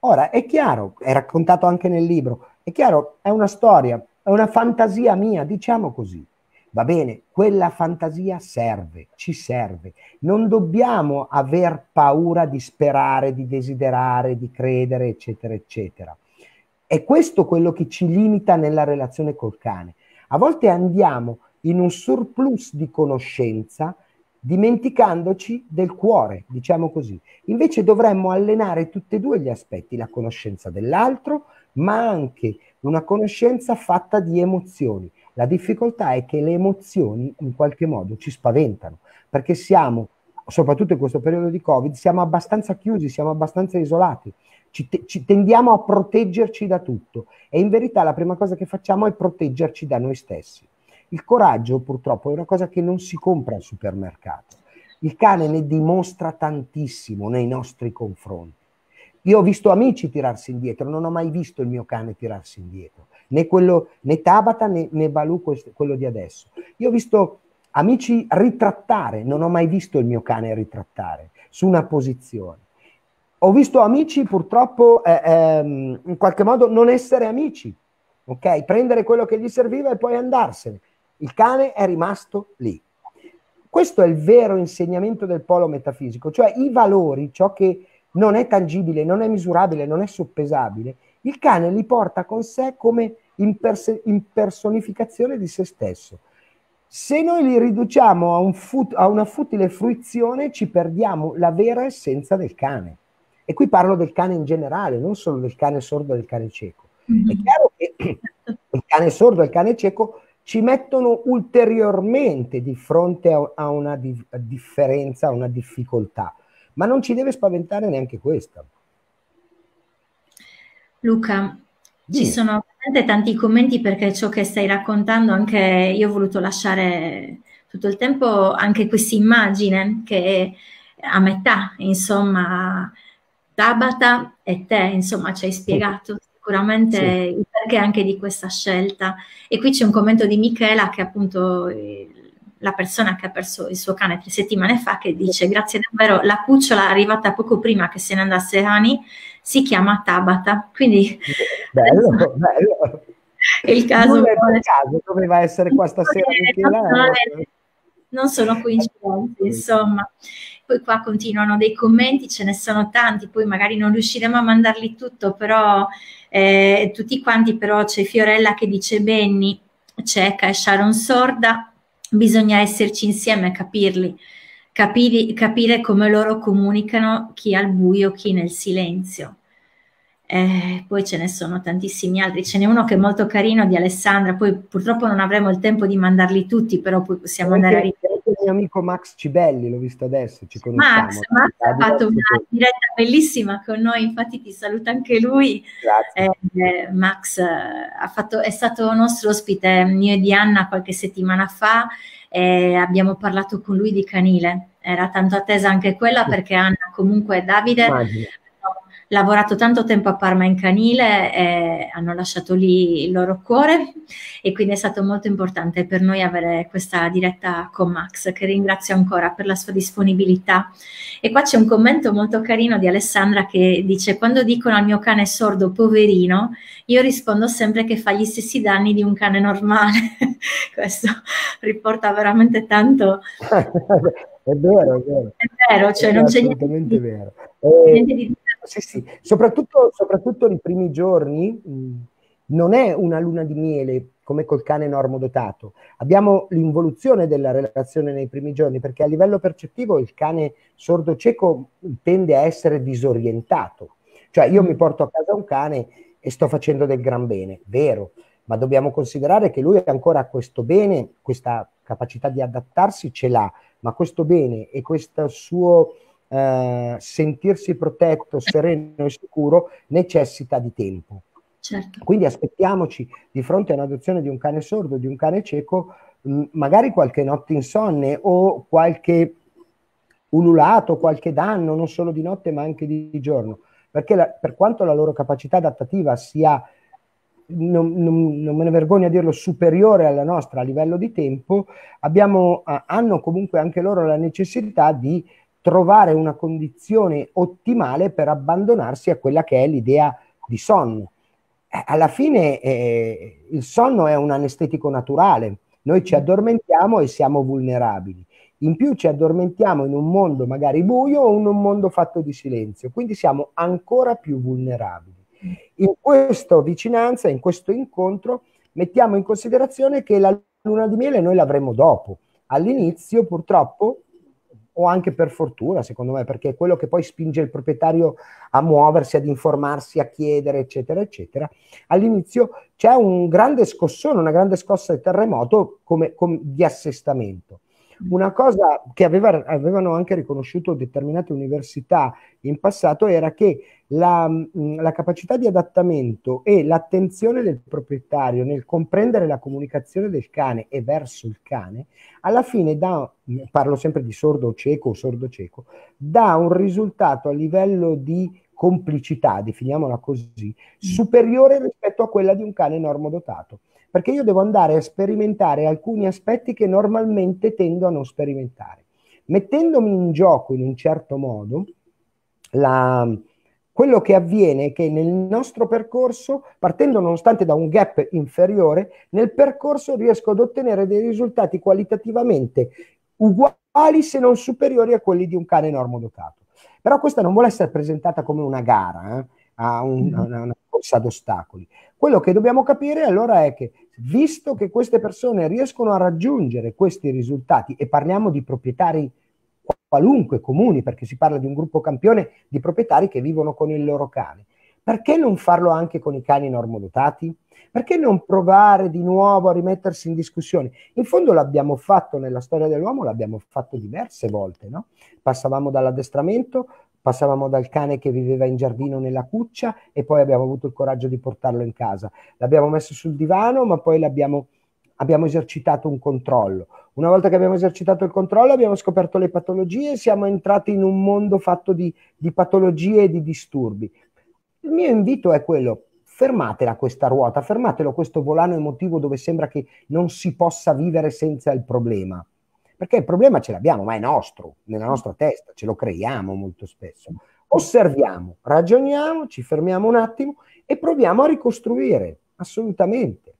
Ora, è chiaro, è raccontato anche nel libro, è chiaro, è una storia, è una fantasia mia, diciamo così. Va bene, quella fantasia serve, ci serve. Non dobbiamo aver paura di sperare, di desiderare, di credere, eccetera, eccetera. È questo quello che ci limita nella relazione col cane. A volte andiamo in un surplus di conoscenza dimenticandoci del cuore, diciamo così. Invece dovremmo allenare tutti e due gli aspetti, la conoscenza dell'altro, ma anche una conoscenza fatta di emozioni. La difficoltà è che le emozioni in qualche modo ci spaventano, perché siamo, soprattutto in questo periodo di Covid, siamo abbastanza chiusi, siamo abbastanza isolati, ci, te- ci tendiamo a proteggerci da tutto e in verità la prima cosa che facciamo è proteggerci da noi stessi. Il coraggio purtroppo è una cosa che non si compra al supermercato. Il cane ne dimostra tantissimo nei nostri confronti io ho visto amici tirarsi indietro, non ho mai visto il mio cane tirarsi indietro, né, quello, né Tabata né, né Balù, quello di adesso. Io ho visto amici ritrattare, non ho mai visto il mio cane ritrattare su una posizione. Ho visto amici purtroppo eh, ehm, in qualche modo non essere amici, ok? Prendere quello che gli serviva e poi andarsene. Il cane è rimasto lì. Questo è il vero insegnamento del polo metafisico, cioè i valori, ciò che non è tangibile, non è misurabile, non è soppesabile, il cane li porta con sé come impersonificazione di se stesso. Se noi li riduciamo a, un fut- a una futile fruizione, ci perdiamo la vera essenza del cane. E qui parlo del cane in generale, non solo del cane sordo e del cane cieco. Mm-hmm. È chiaro che il cane sordo e il cane cieco ci mettono ulteriormente di fronte a, a una di- a differenza, a una difficoltà ma non ci deve spaventare neanche questa. Luca, Dimmi. ci sono tanti commenti perché ciò che stai raccontando anche io ho voluto lasciare tutto il tempo anche questa immagine che a metà, insomma, Tabata e te, insomma, ci hai spiegato sicuramente sì. il perché anche di questa scelta. E qui c'è un commento di Michela che appunto eh, la persona che ha perso il suo cane tre settimane fa che dice grazie davvero, la cucciola arrivata poco prima che se ne andasse Ani si chiama Tabata. Quindi... Bello, insomma, bello. Il caso... è per caso, doveva essere qua stasera. Non, eh. Eh, non sono coincidenze, insomma poi qua continuano dei commenti, ce ne sono tanti, poi magari non riusciremo a mandarli tutto, però eh, tutti quanti, però c'è Fiorella che dice Benny, c'è Sharon Sorda, bisogna esserci insieme a capirli, capire, capire come loro comunicano chi al buio, chi nel silenzio eh, poi ce ne sono tantissimi altri, ce n'è uno che è molto carino di Alessandra, poi purtroppo non avremo il tempo di mandarli tutti, però poi possiamo anche, andare a ripetere. Il mio amico Max Cibelli, l'ho visto adesso, ci conosciamo. Max, Max ha fatto una diretta bellissima con noi, infatti ti saluta anche lui. Eh, eh, Max eh, fatto, è stato nostro ospite mio mm, e di Anna qualche settimana fa e abbiamo parlato con lui di canile. Era tanto attesa anche quella perché Anna comunque Davide Immagino lavorato tanto tempo a Parma in canile e hanno lasciato lì il loro cuore e quindi è stato molto importante per noi avere questa diretta con Max che ringrazio ancora per la sua disponibilità. E qua c'è un commento molto carino di Alessandra che dice quando dicono al mio cane sordo poverino io rispondo sempre che fa gli stessi danni di un cane normale. Questo riporta veramente tanto è vero, è vero. È vero, cioè è non c'è niente, niente, di, Eh, niente di sì, sì. Soprattutto, soprattutto i primi giorni mm, non è una luna di miele come col cane normo dotato. Abbiamo l'involuzione della relazione nei primi giorni perché a livello percettivo il cane sordo cieco tende a essere disorientato. Cioè io mm. mi porto a casa un cane e sto facendo del gran bene, vero, ma dobbiamo considerare che lui ancora questo bene, questa capacità di adattarsi ce l'ha, ma questo bene e questo suo eh, sentirsi protetto, sereno e sicuro necessita di tempo. Certo. Quindi aspettiamoci di fronte a un'adozione di un cane sordo, di un cane cieco, mh, mm, magari qualche notte insonne o qualche ululato, qualche danno, non solo di notte ma anche di, giorno. Perché la, per quanto la loro capacità adattativa sia, non, non, non, me ne vergogno a dirlo, superiore alla nostra a livello di tempo, abbiamo, ah, hanno comunque anche loro la necessità di trovare una condizione ottimale per abbandonarsi a quella che è l'idea di sonno. Eh, alla fine eh, il sonno è un anestetico naturale, noi ci mm. addormentiamo e siamo vulnerabili. In più ci addormentiamo in un mondo magari buio o in un mondo fatto di silenzio, quindi siamo ancora più vulnerabili. Mm. In questa vicinanza, in questo incontro, mettiamo in considerazione che la luna di miele noi l'avremo dopo. All'inizio purtroppo o anche per fortuna, secondo me, perché è quello che poi spinge il proprietario a muoversi, ad informarsi, a chiedere, eccetera, eccetera. All'inizio c'è un grande scossone, una grande scossa di terremoto come, come di assestamento. Una cosa che aveva, avevano anche riconosciuto determinate università in passato era che la, la capacità di adattamento e l'attenzione del proprietario nel comprendere la comunicazione del cane e verso il cane, alla fine dà, parlo sempre di sordo cieco o sordo cieco, dà un risultato a livello di complicità, definiamola così, mm. superiore rispetto a quella di un cane normodotato perché io devo andare a sperimentare alcuni aspetti che normalmente tendo a non sperimentare. Mettendomi in gioco in un certo modo, la, quello che avviene è che nel nostro percorso, partendo nonostante da un gap inferiore, nel percorso riesco ad ottenere dei risultati qualitativamente uguali se non superiori a quelli di un cane normodotato. Però questa non vuole essere presentata come una gara, eh? a, un, mm-hmm. a, una, senza ad ostacoli. Quello che dobbiamo capire allora è che, visto che queste persone riescono a raggiungere questi risultati, e parliamo di proprietari qualunque comuni, perché si parla di un gruppo campione di proprietari che vivono con il loro cane, perché non farlo anche con i cani normodotati? Perché non provare di nuovo a rimettersi in discussione? In fondo l'abbiamo fatto nella storia dell'uomo, l'abbiamo fatto diverse volte, no? Passavamo dall'addestramento Passavamo dal cane che viveva in giardino nella cuccia e poi abbiamo avuto il coraggio di portarlo in casa. L'abbiamo messo sul divano, ma poi l'abbiamo abbiamo esercitato un controllo. Una volta che abbiamo esercitato il controllo abbiamo scoperto le patologie, e siamo entrati in un mondo fatto di, di patologie e di disturbi. Il mio invito è quello, fermatela questa ruota, fermatelo questo volano emotivo dove sembra che non si possa vivere senza il problema perché il problema ce l'abbiamo, ma è nostro, nella nostra testa, ce lo creiamo molto spesso. Osserviamo, ragioniamo, ci fermiamo un attimo e proviamo a ricostruire, assolutamente.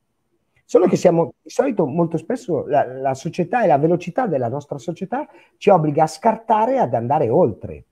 Solo che siamo, di solito, molto spesso la, la società e la velocità della nostra società ci obbliga a scartare e ad andare oltre.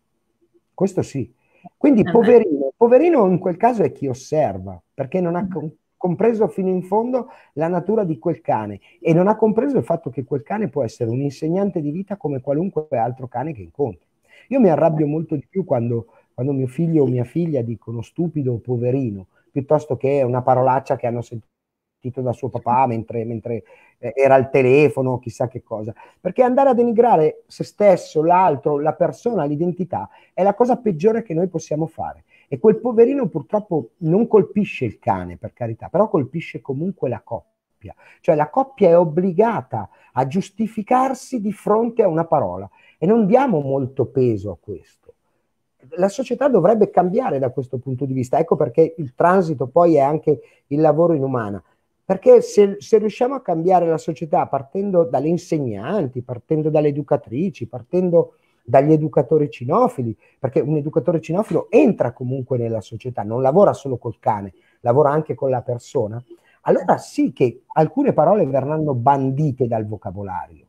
Questo sì. Quindi poverino, poverino in quel caso è chi osserva, perché non ha mm compreso fino in fondo la natura di quel cane e non ha compreso il fatto che quel cane può essere un insegnante di vita come qualunque altro cane che incontri. Io mi arrabbio molto di più quando, quando mio figlio o mia figlia dicono stupido o poverino, piuttosto che una parolaccia che hanno sentito da suo papà mentre, mentre, eh, era al telefono, chissà che cosa. Perché andare a denigrare se stesso, l'altro, la persona, l'identità è la cosa peggiore che noi possiamo fare. E quel poverino purtroppo non colpisce il cane, per carità, però colpisce comunque la coppia. Cioè la coppia è obbligata a giustificarsi di fronte a una parola e non diamo molto peso a questo. La società dovrebbe cambiare da questo punto di vista, ecco perché il transito poi è anche il lavoro inumana. Perché se, se, riusciamo a cambiare la società partendo dalle insegnanti, partendo dalle educatrici, partendo dagli educatori cinofili, perché un educatore cinofilo entra comunque nella società, non lavora solo col cane, lavora anche con la persona, allora sì che alcune parole verranno bandite dal vocabolario.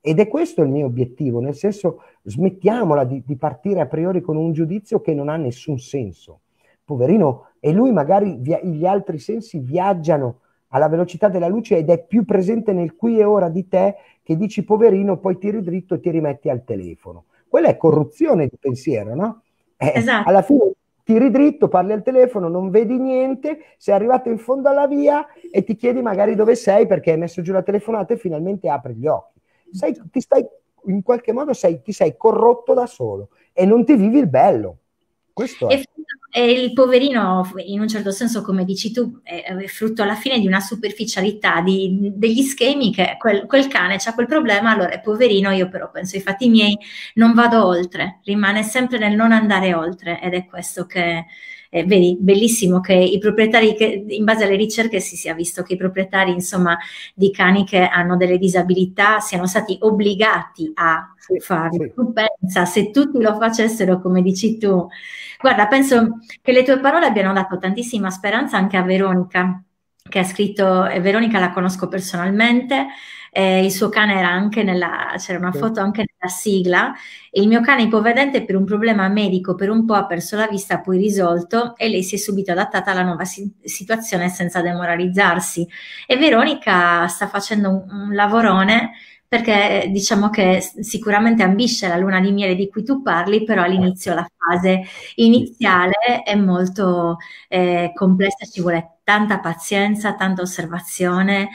Ed è questo il mio obiettivo, nel senso smettiamola di, di partire a priori con un giudizio che non ha nessun senso. Poverino, e lui magari via, gli altri sensi viaggiano alla velocità della luce ed è più presente nel qui e ora di te che dici poverino, poi tiri dritto e ti rimetti al telefono. Quella è corruzione di pensiero, no? Eh, esatto. Alla fine tiri dritto, parli al telefono, non vedi niente, sei arrivato in fondo alla via e ti chiedi magari dove sei perché hai messo giù la telefonata e finalmente apri gli occhi. Sei, ti stai, in qualche modo sei, ti sei corrotto da solo e non ti vivi il bello. Questo è. E il poverino, in un certo senso, come dici tu, è frutto alla fine di una superficialità, di, degli schemi che quel, quel cane ha quel problema, allora è poverino, io però penso ai fatti miei, non vado oltre, rimane sempre nel non andare oltre ed è questo che eh, vedi, bellissimo che i proprietari, che, in base alle ricerche si sia visto che i proprietari insomma, di cani che hanno delle disabilità siano stati obbligati a sì, farlo. Sì. Tu pensa, se tutti lo facessero come dici tu. Guarda, penso che le tue parole abbiano dato tantissima speranza anche a Veronica, che ha scritto, e Veronica la conosco personalmente, eh, il suo cane era anche nella, c'era una foto anche nella sigla, il mio cane ipovedente per un problema medico per un po' ha perso la vista, poi risolto e lei si è subito adattata alla nuova si- situazione senza demoralizzarsi. E Veronica sta facendo un, un lavorone perché eh, diciamo che sicuramente ambisce la luna di miele di cui tu parli, però all'inizio la fase iniziale è molto eh, complessa, ci vuole tanta pazienza, tanta osservazione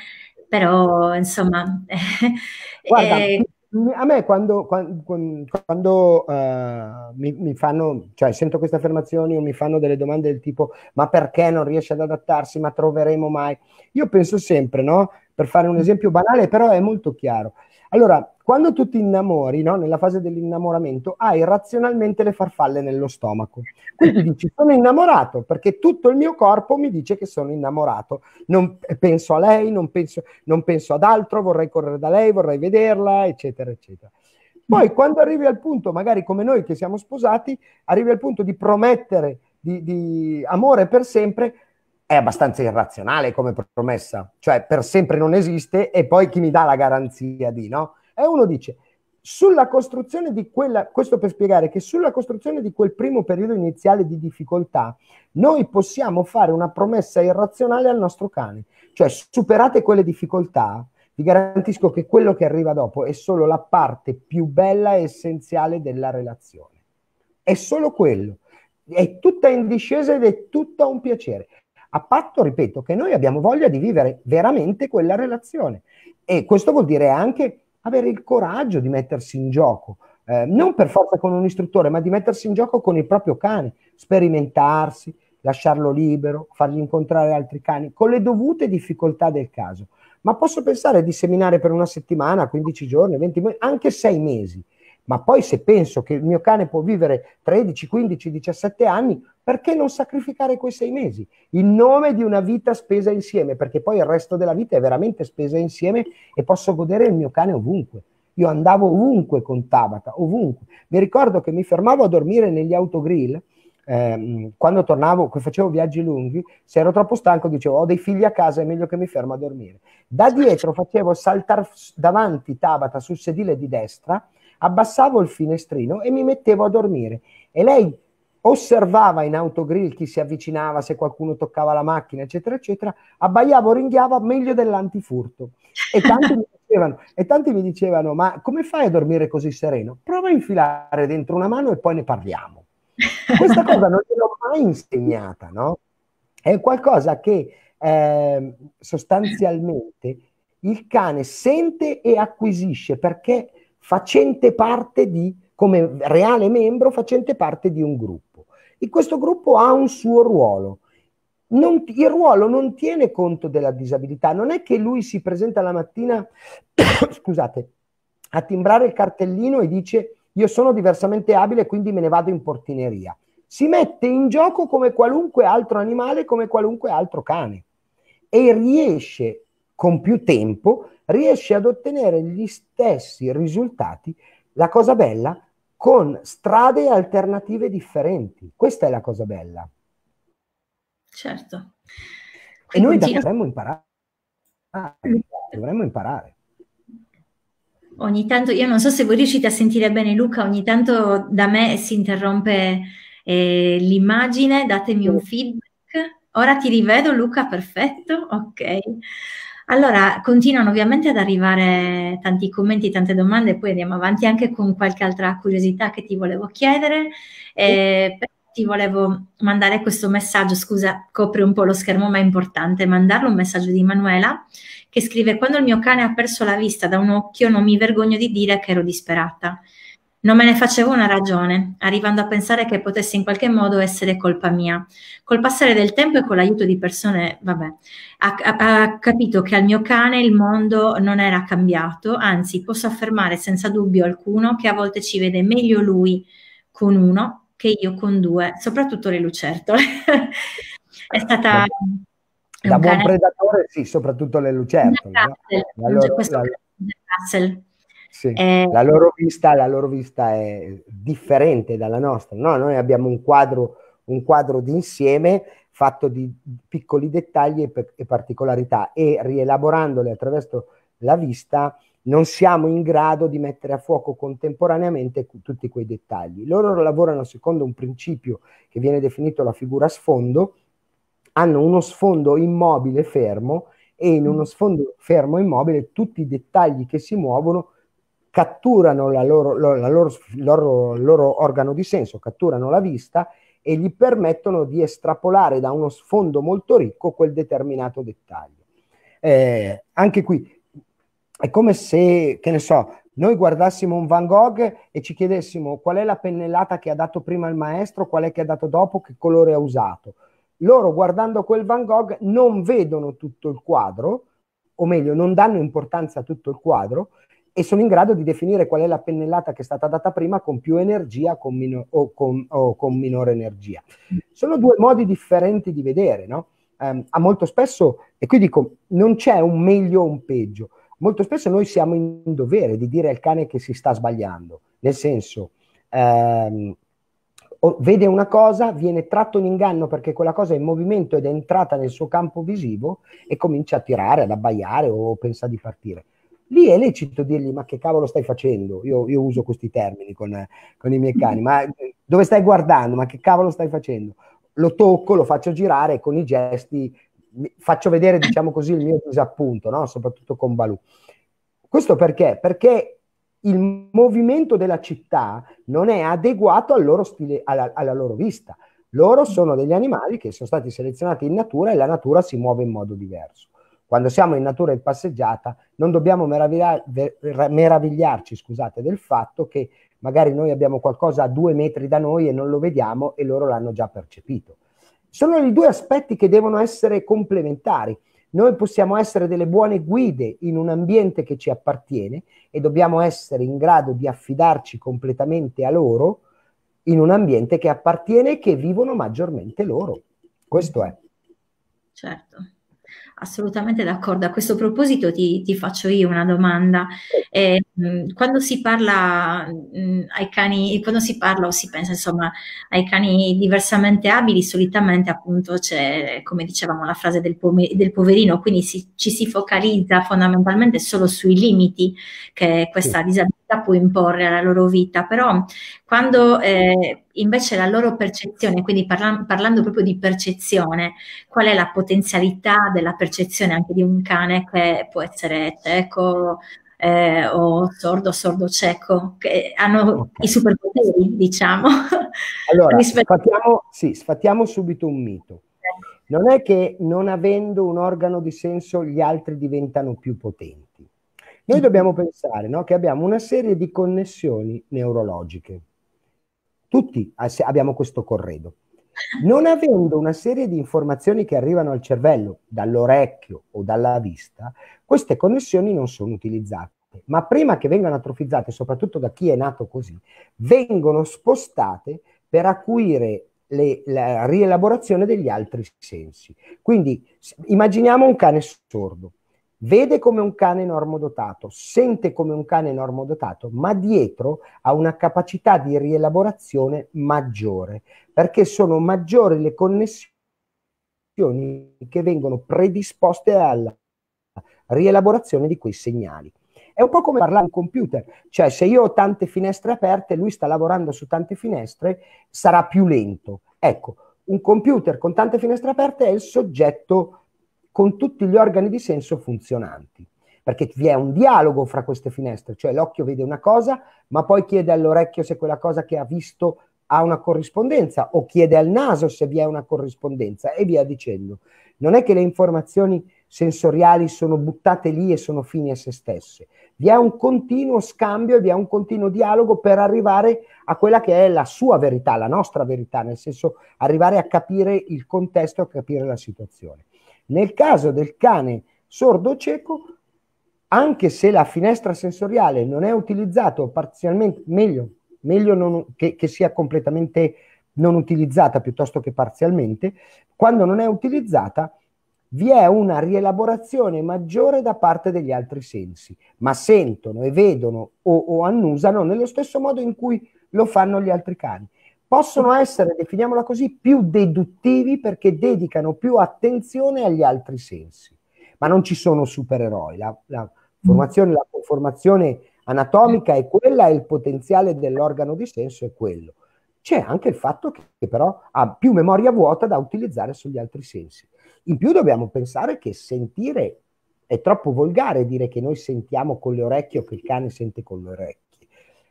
però insomma... Guarda, eh, a me quando, quando, quando uh, eh, mi, mi, fanno, cioè sento queste affermazioni o mi fanno delle domande del tipo ma perché non riesce ad adattarsi, ma troveremo mai? Io penso sempre, no? Per fare un mm. esempio banale, però è molto chiaro. Allora, quando tu ti innamori, no, nella fase dell'innamoramento, hai razionalmente le farfalle nello stomaco. Quindi dici, sono innamorato, perché tutto il mio corpo mi dice che sono innamorato. Non penso a lei, non penso, non penso ad altro, vorrei correre da lei, vorrei vederla, eccetera, eccetera. Poi mm. quando arrivi al punto, magari come noi che siamo sposati, arrivi al punto di promettere di, di, amore per sempre, è abbastanza irrazionale come promessa, cioè per sempre non esiste e poi chi mi dà la garanzia di no? E uno dice, sulla costruzione di quella, questo per spiegare che sulla costruzione di quel primo periodo iniziale di difficoltà, noi possiamo fare una promessa irrazionale al nostro cane, cioè superate quelle difficoltà, vi garantisco che quello che arriva dopo è solo la parte più bella e essenziale della relazione. È solo quello. È tutta in discesa ed è tutto un piacere. A patto, ripeto, che noi abbiamo voglia di vivere veramente quella relazione. E questo vuol dire anche avere il coraggio di mettersi in gioco, eh, non per forza con un istruttore, ma di mettersi in gioco con il proprio cane, sperimentarsi, lasciarlo libero, fargli incontrare altri cani, con le dovute difficoltà del caso. Ma posso pensare di seminare per una settimana, 15 giorni, 20 mesi, anche 6 mesi. Ma poi se penso che il mio cane può vivere 13, 15, 17 anni, perché non sacrificare quei sei mesi in nome di una vita spesa insieme? Perché poi il resto della vita è veramente spesa insieme e posso godere il mio cane ovunque. Io andavo ovunque con Tabata, ovunque. Mi ricordo che mi fermavo a dormire negli autogrill eh, quando tornavo, facevo viaggi lunghi, se ero troppo stanco dicevo ho dei figli a casa, è meglio che mi fermo a dormire. Da dietro facevo saltare davanti Tabata sul sedile di destra, abbassavo il finestrino e mi mettevo a dormire. E lei osservava in autogrill chi si avvicinava, se qualcuno toccava la macchina, eccetera, eccetera, abbaiava o ringhiava meglio dell'antifurto. E tanti, mi dicevano, e tanti mi dicevano, ma come fai a dormire così sereno? Prova a infilare dentro una mano e poi ne parliamo. Questa cosa non gliel'ho mai insegnata, no? È qualcosa che eh, sostanzialmente il cane sente e acquisisce perché facente parte di come reale membro facente parte di un gruppo. E questo gruppo ha un suo ruolo. Non, il ruolo non tiene conto della disabilità, non è che lui si presenta la mattina, scusate, a timbrare il cartellino e dice io sono diversamente abile quindi me ne vado in portineria. Si mette in gioco come qualunque altro animale, come qualunque altro cane e riesce con più tempo, riesce ad ottenere gli stessi risultati. La cosa bella con strade alternative differenti. Questa è la cosa bella. Certo. Quindi, e noi da, dovremmo imparare. Dovremmo imparare. Ogni tanto, io non so se voi riuscite a sentire bene Luca, ogni tanto da me si interrompe eh, l'immagine, datemi un feedback. Ora ti rivedo Luca, perfetto, ok. Allora, continuano ovviamente ad arrivare tanti commenti, tante domande, poi andiamo avanti anche con qualche altra curiosità che ti volevo chiedere. Eh, ti volevo mandare questo messaggio, scusa, copre un po' lo schermo, ma è importante mandarlo un messaggio di Manuela che scrive: Quando il mio cane ha perso la vista da un occhio, non mi vergogno di dire che ero disperata. Non me ne facevo una ragione, arrivando a pensare che potesse in qualche modo essere colpa mia. Col passare del tempo e con l'aiuto di persone, vabbè, ha, ha, ha, capito che al mio cane il mondo non era cambiato, anzi posso affermare senza dubbio alcuno che a volte ci vede meglio lui con uno che io con due, soprattutto le lucertole. È stata... Da buon cane... predatore sì, soprattutto le lucertole. No? Allora, la... Russell, sì. Eh, la, loro vista, la, loro vista, è differente dalla nostra. No? Noi abbiamo un quadro, un quadro d'insieme fatto di piccoli dettagli e, e particolarità e rielaborandole attraverso la vista non siamo in grado di mettere a fuoco contemporaneamente tutti quei dettagli. Loro lavorano secondo un principio che viene definito la figura sfondo, hanno uno sfondo immobile fermo e in uno mm. sfondo fermo immobile tutti i dettagli che si muovono catturano la loro, la loro, loro, loro organo di senso, catturano la vista e gli permettono di estrapolare da uno sfondo molto ricco quel determinato dettaglio. Eh, anche qui è come se, che ne so, noi guardassimo un Van Gogh e ci chiedessimo qual è la pennellata che ha dato prima il maestro, qual è che ha dato dopo, che colore ha usato. Loro guardando quel Van Gogh non vedono tutto il quadro, o meglio, non danno importanza a tutto il quadro, e sono in grado di definire qual è la pennellata che è stata data prima con più energia con mino- o, con, o, con, minore energia. Sono due modi differenti di vedere, no? Um, a molto spesso, e qui dico, non c'è un meglio o un peggio, molto spesso noi siamo in dovere di dire al cane che si sta sbagliando, nel senso, ehm, vede una cosa, viene tratto in inganno perché quella cosa è in movimento ed è entrata nel suo campo visivo e comincia a tirare, ad abbaiare o pensa di partire lì è lecito dirgli ma che cavolo stai facendo? Io, io uso questi termini con, con, i miei mm-hmm. cani, ma dove stai guardando? Ma che cavolo stai facendo? Lo tocco, lo faccio girare con i gesti, faccio vedere, diciamo così, il mio disappunto, no? soprattutto con Balù. Questo perché? Perché il movimento della città non è adeguato al loro stile, alla, alla loro vista. Loro sono degli animali che sono stati selezionati in natura e la natura si muove in modo diverso. Quando siamo in natura in passeggiata non dobbiamo meraviglia- meravigliarci scusate, del fatto che magari noi abbiamo qualcosa a due metri da noi e non lo vediamo e loro l'hanno già percepito. Sono i due aspetti che devono essere complementari. Noi possiamo essere delle buone guide in un ambiente che ci appartiene e dobbiamo essere in grado di affidarci completamente a loro in un ambiente che appartiene e che vivono maggiormente loro. Questo è. Certo assolutamente d'accordo. A questo proposito ti, ti faccio io una domanda. Eh, quando si parla mh, ai cani, quando si parla o si pensa insomma ai cani diversamente abili, solitamente appunto c'è, come dicevamo, la frase del, pome- del poverino, quindi si, ci si focalizza fondamentalmente solo sui limiti che questa disabilità da cui imporre alla loro vita, però quando eh, invece la loro percezione, quindi parla- parlando proprio di percezione, qual è la potenzialità della percezione anche di un cane che può essere cieco eh, o sordo, sordo cieco, che hanno okay. i superpoteri, diciamo. Allora, rispetto... sfattiamo, sì, sfattiamo subito un mito. Non è che non avendo un organo di senso gli altri diventano più potenti noi dobbiamo pensare no, che abbiamo una serie di connessioni neurologiche. Tutti abbiamo questo corredo. Non avendo una serie di informazioni che arrivano al cervello dall'orecchio o dalla vista, queste connessioni non sono utilizzate. Ma prima che vengano atrofizzate, soprattutto da chi è nato così, vengono spostate per acuire le, la rielaborazione degli altri sensi. Quindi immaginiamo un cane sordo vede come un cane normodotato, sente come un cane normodotato, ma dietro ha una capacità di rielaborazione maggiore, perché sono maggiori le connessioni che vengono predisposte alla rielaborazione di quei segnali. È un po' come parlare un computer, cioè se io ho tante finestre aperte, lui sta lavorando su tante finestre, sarà più lento. Ecco, un computer con tante finestre aperte è il soggetto con tutti gli organi di senso funzionanti, perché vi è un dialogo fra queste finestre, cioè l'occhio vede una cosa, ma poi chiede all'orecchio se quella cosa che ha visto ha una corrispondenza o chiede al naso se vi è una corrispondenza e via dicendo. Non è che le informazioni sensoriali sono buttate lì e sono fini a se stesse. Vi è un continuo scambio e vi è un continuo dialogo per arrivare a quella che è la sua verità, la nostra verità, nel senso arrivare a capire il contesto, a capire la situazione. Nel caso del cane sordo cieco, anche se la finestra sensoriale non è utilizzata parzialmente, meglio, meglio non, che, che, sia completamente non utilizzata piuttosto che parzialmente, quando non è utilizzata vi è una rielaborazione maggiore da parte degli altri sensi, ma sentono e vedono o, o annusano nello stesso modo in cui lo fanno gli altri cani possono essere, definiamola così, più deduttivi perché dedicano più attenzione agli altri sensi. Ma non ci sono supereroi, la, la formazione, la conformazione anatomica è quella e il potenziale dell'organo di senso è quello. C'è anche il fatto che, che però ha più memoria vuota da utilizzare sugli altri sensi. In più dobbiamo pensare che sentire è troppo volgare dire che noi sentiamo con le orecchie o che il cane sente con le orecchie.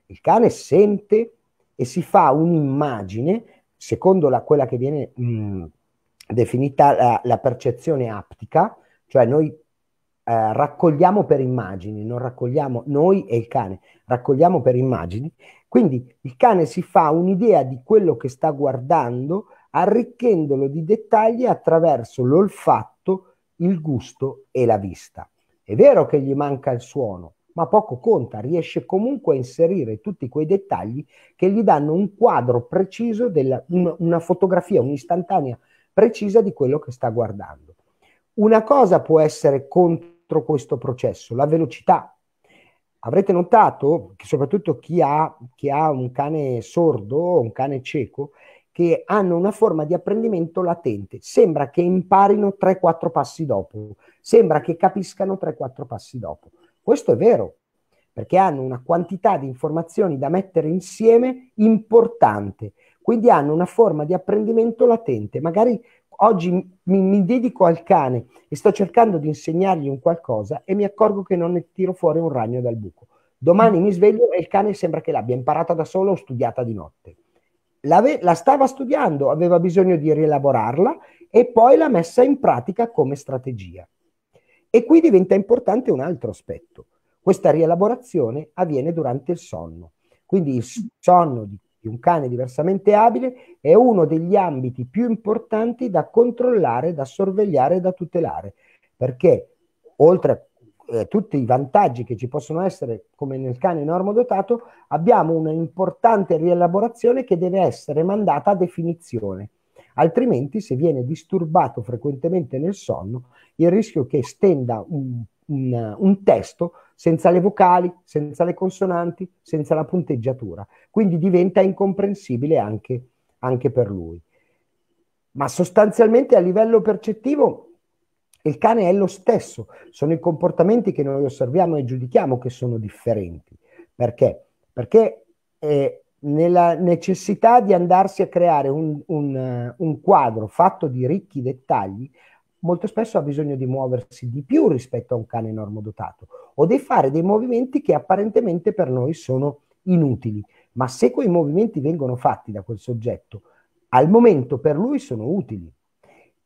Il cane sente e si fa un'immagine, secondo la, quella che viene mh, definita la, la, percezione aptica, cioè noi eh, raccogliamo per immagini, non raccogliamo noi e il cane, raccogliamo per immagini, quindi il cane si fa un'idea di quello che sta guardando arricchendolo di dettagli attraverso l'olfatto, il gusto e la vista. È vero che gli manca il suono, ma poco conta, riesce comunque a inserire tutti quei dettagli che gli danno un quadro preciso, della, una fotografia, un'istantanea precisa di quello che sta guardando. Una cosa può essere contro questo processo, la velocità. Avrete notato che soprattutto chi ha, chi ha un cane sordo un cane cieco, che hanno una forma di apprendimento latente, sembra che imparino 3-4 passi dopo, sembra che capiscano 3-4 passi dopo questo è vero, perché hanno una quantità di informazioni da mettere insieme importante, quindi hanno una forma di apprendimento latente. Magari oggi mi, mi, dedico al cane e sto cercando di insegnargli un qualcosa e mi accorgo che non ne tiro fuori un ragno dal buco. Domani mi sveglio e il cane sembra che l'abbia imparata da solo o studiata di notte. La, la stava studiando, aveva bisogno di rielaborarla e poi l'ha messa in pratica come strategia. E qui diventa importante un altro aspetto. Questa rielaborazione avviene durante il sonno. Quindi il sonno di un cane diversamente abile è uno degli ambiti più importanti da controllare, da sorvegliare, da tutelare, perché oltre a eh, tutti i vantaggi che ci possono essere, come nel cane dotato, abbiamo un'importante rielaborazione che deve essere mandata a definizione altrimenti se viene disturbato frequentemente nel sonno, il rischio che stenda un, un, un testo senza le vocali, senza le consonanti, senza la punteggiatura, quindi diventa incomprensibile anche, anche per lui. Ma sostanzialmente a livello percettivo il cane è lo stesso, sono i comportamenti che noi osserviamo e giudichiamo che sono differenti. Perché? Perché eh, nella necessità di andarsi a creare un, un, eh, un quadro fatto di ricchi dettagli, molto spesso ha bisogno di muoversi di più rispetto a un cane normodotato o di fare dei movimenti che apparentemente per noi sono inutili, ma se quei movimenti vengono fatti da quel soggetto, al momento per lui sono utili.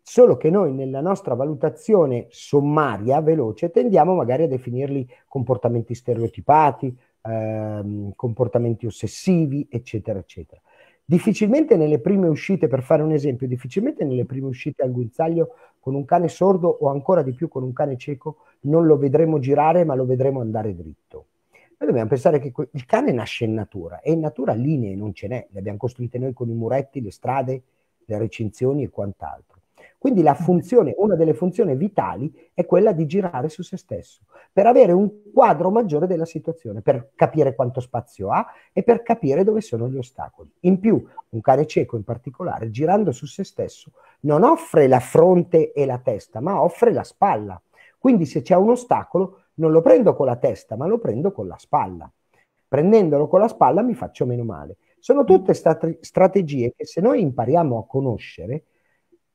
Solo che noi nella nostra valutazione sommaria, veloce, tendiamo magari a definirli comportamenti stereotipati, Ehm, comportamenti ossessivi, eccetera, eccetera. Difficilmente nelle prime uscite, per fare un esempio, difficilmente nelle prime uscite al guinzaglio con un cane sordo o ancora di più con un cane cieco non lo vedremo girare ma lo vedremo andare dritto. Noi dobbiamo pensare che il cane nasce in natura e in natura linee non ce n'è, le abbiamo costruite noi con i muretti, le strade, le recinzioni e quant'altro quindi mm. funzione, una delle funzioni vitali è quella di girare su se stesso, per avere un quadro maggiore della situazione, per capire quanto spazio ha e per capire dove sono gli ostacoli. In più, un cane cieco in particolare, girando su se stesso, non offre la fronte e la testa, ma offre la spalla. Quindi se c'è un ostacolo, non lo prendo con la testa, ma lo prendo con la spalla. Prendendolo con la spalla mi faccio meno male. Sono tutte mm. strate- strategie che se noi impariamo a conoscere,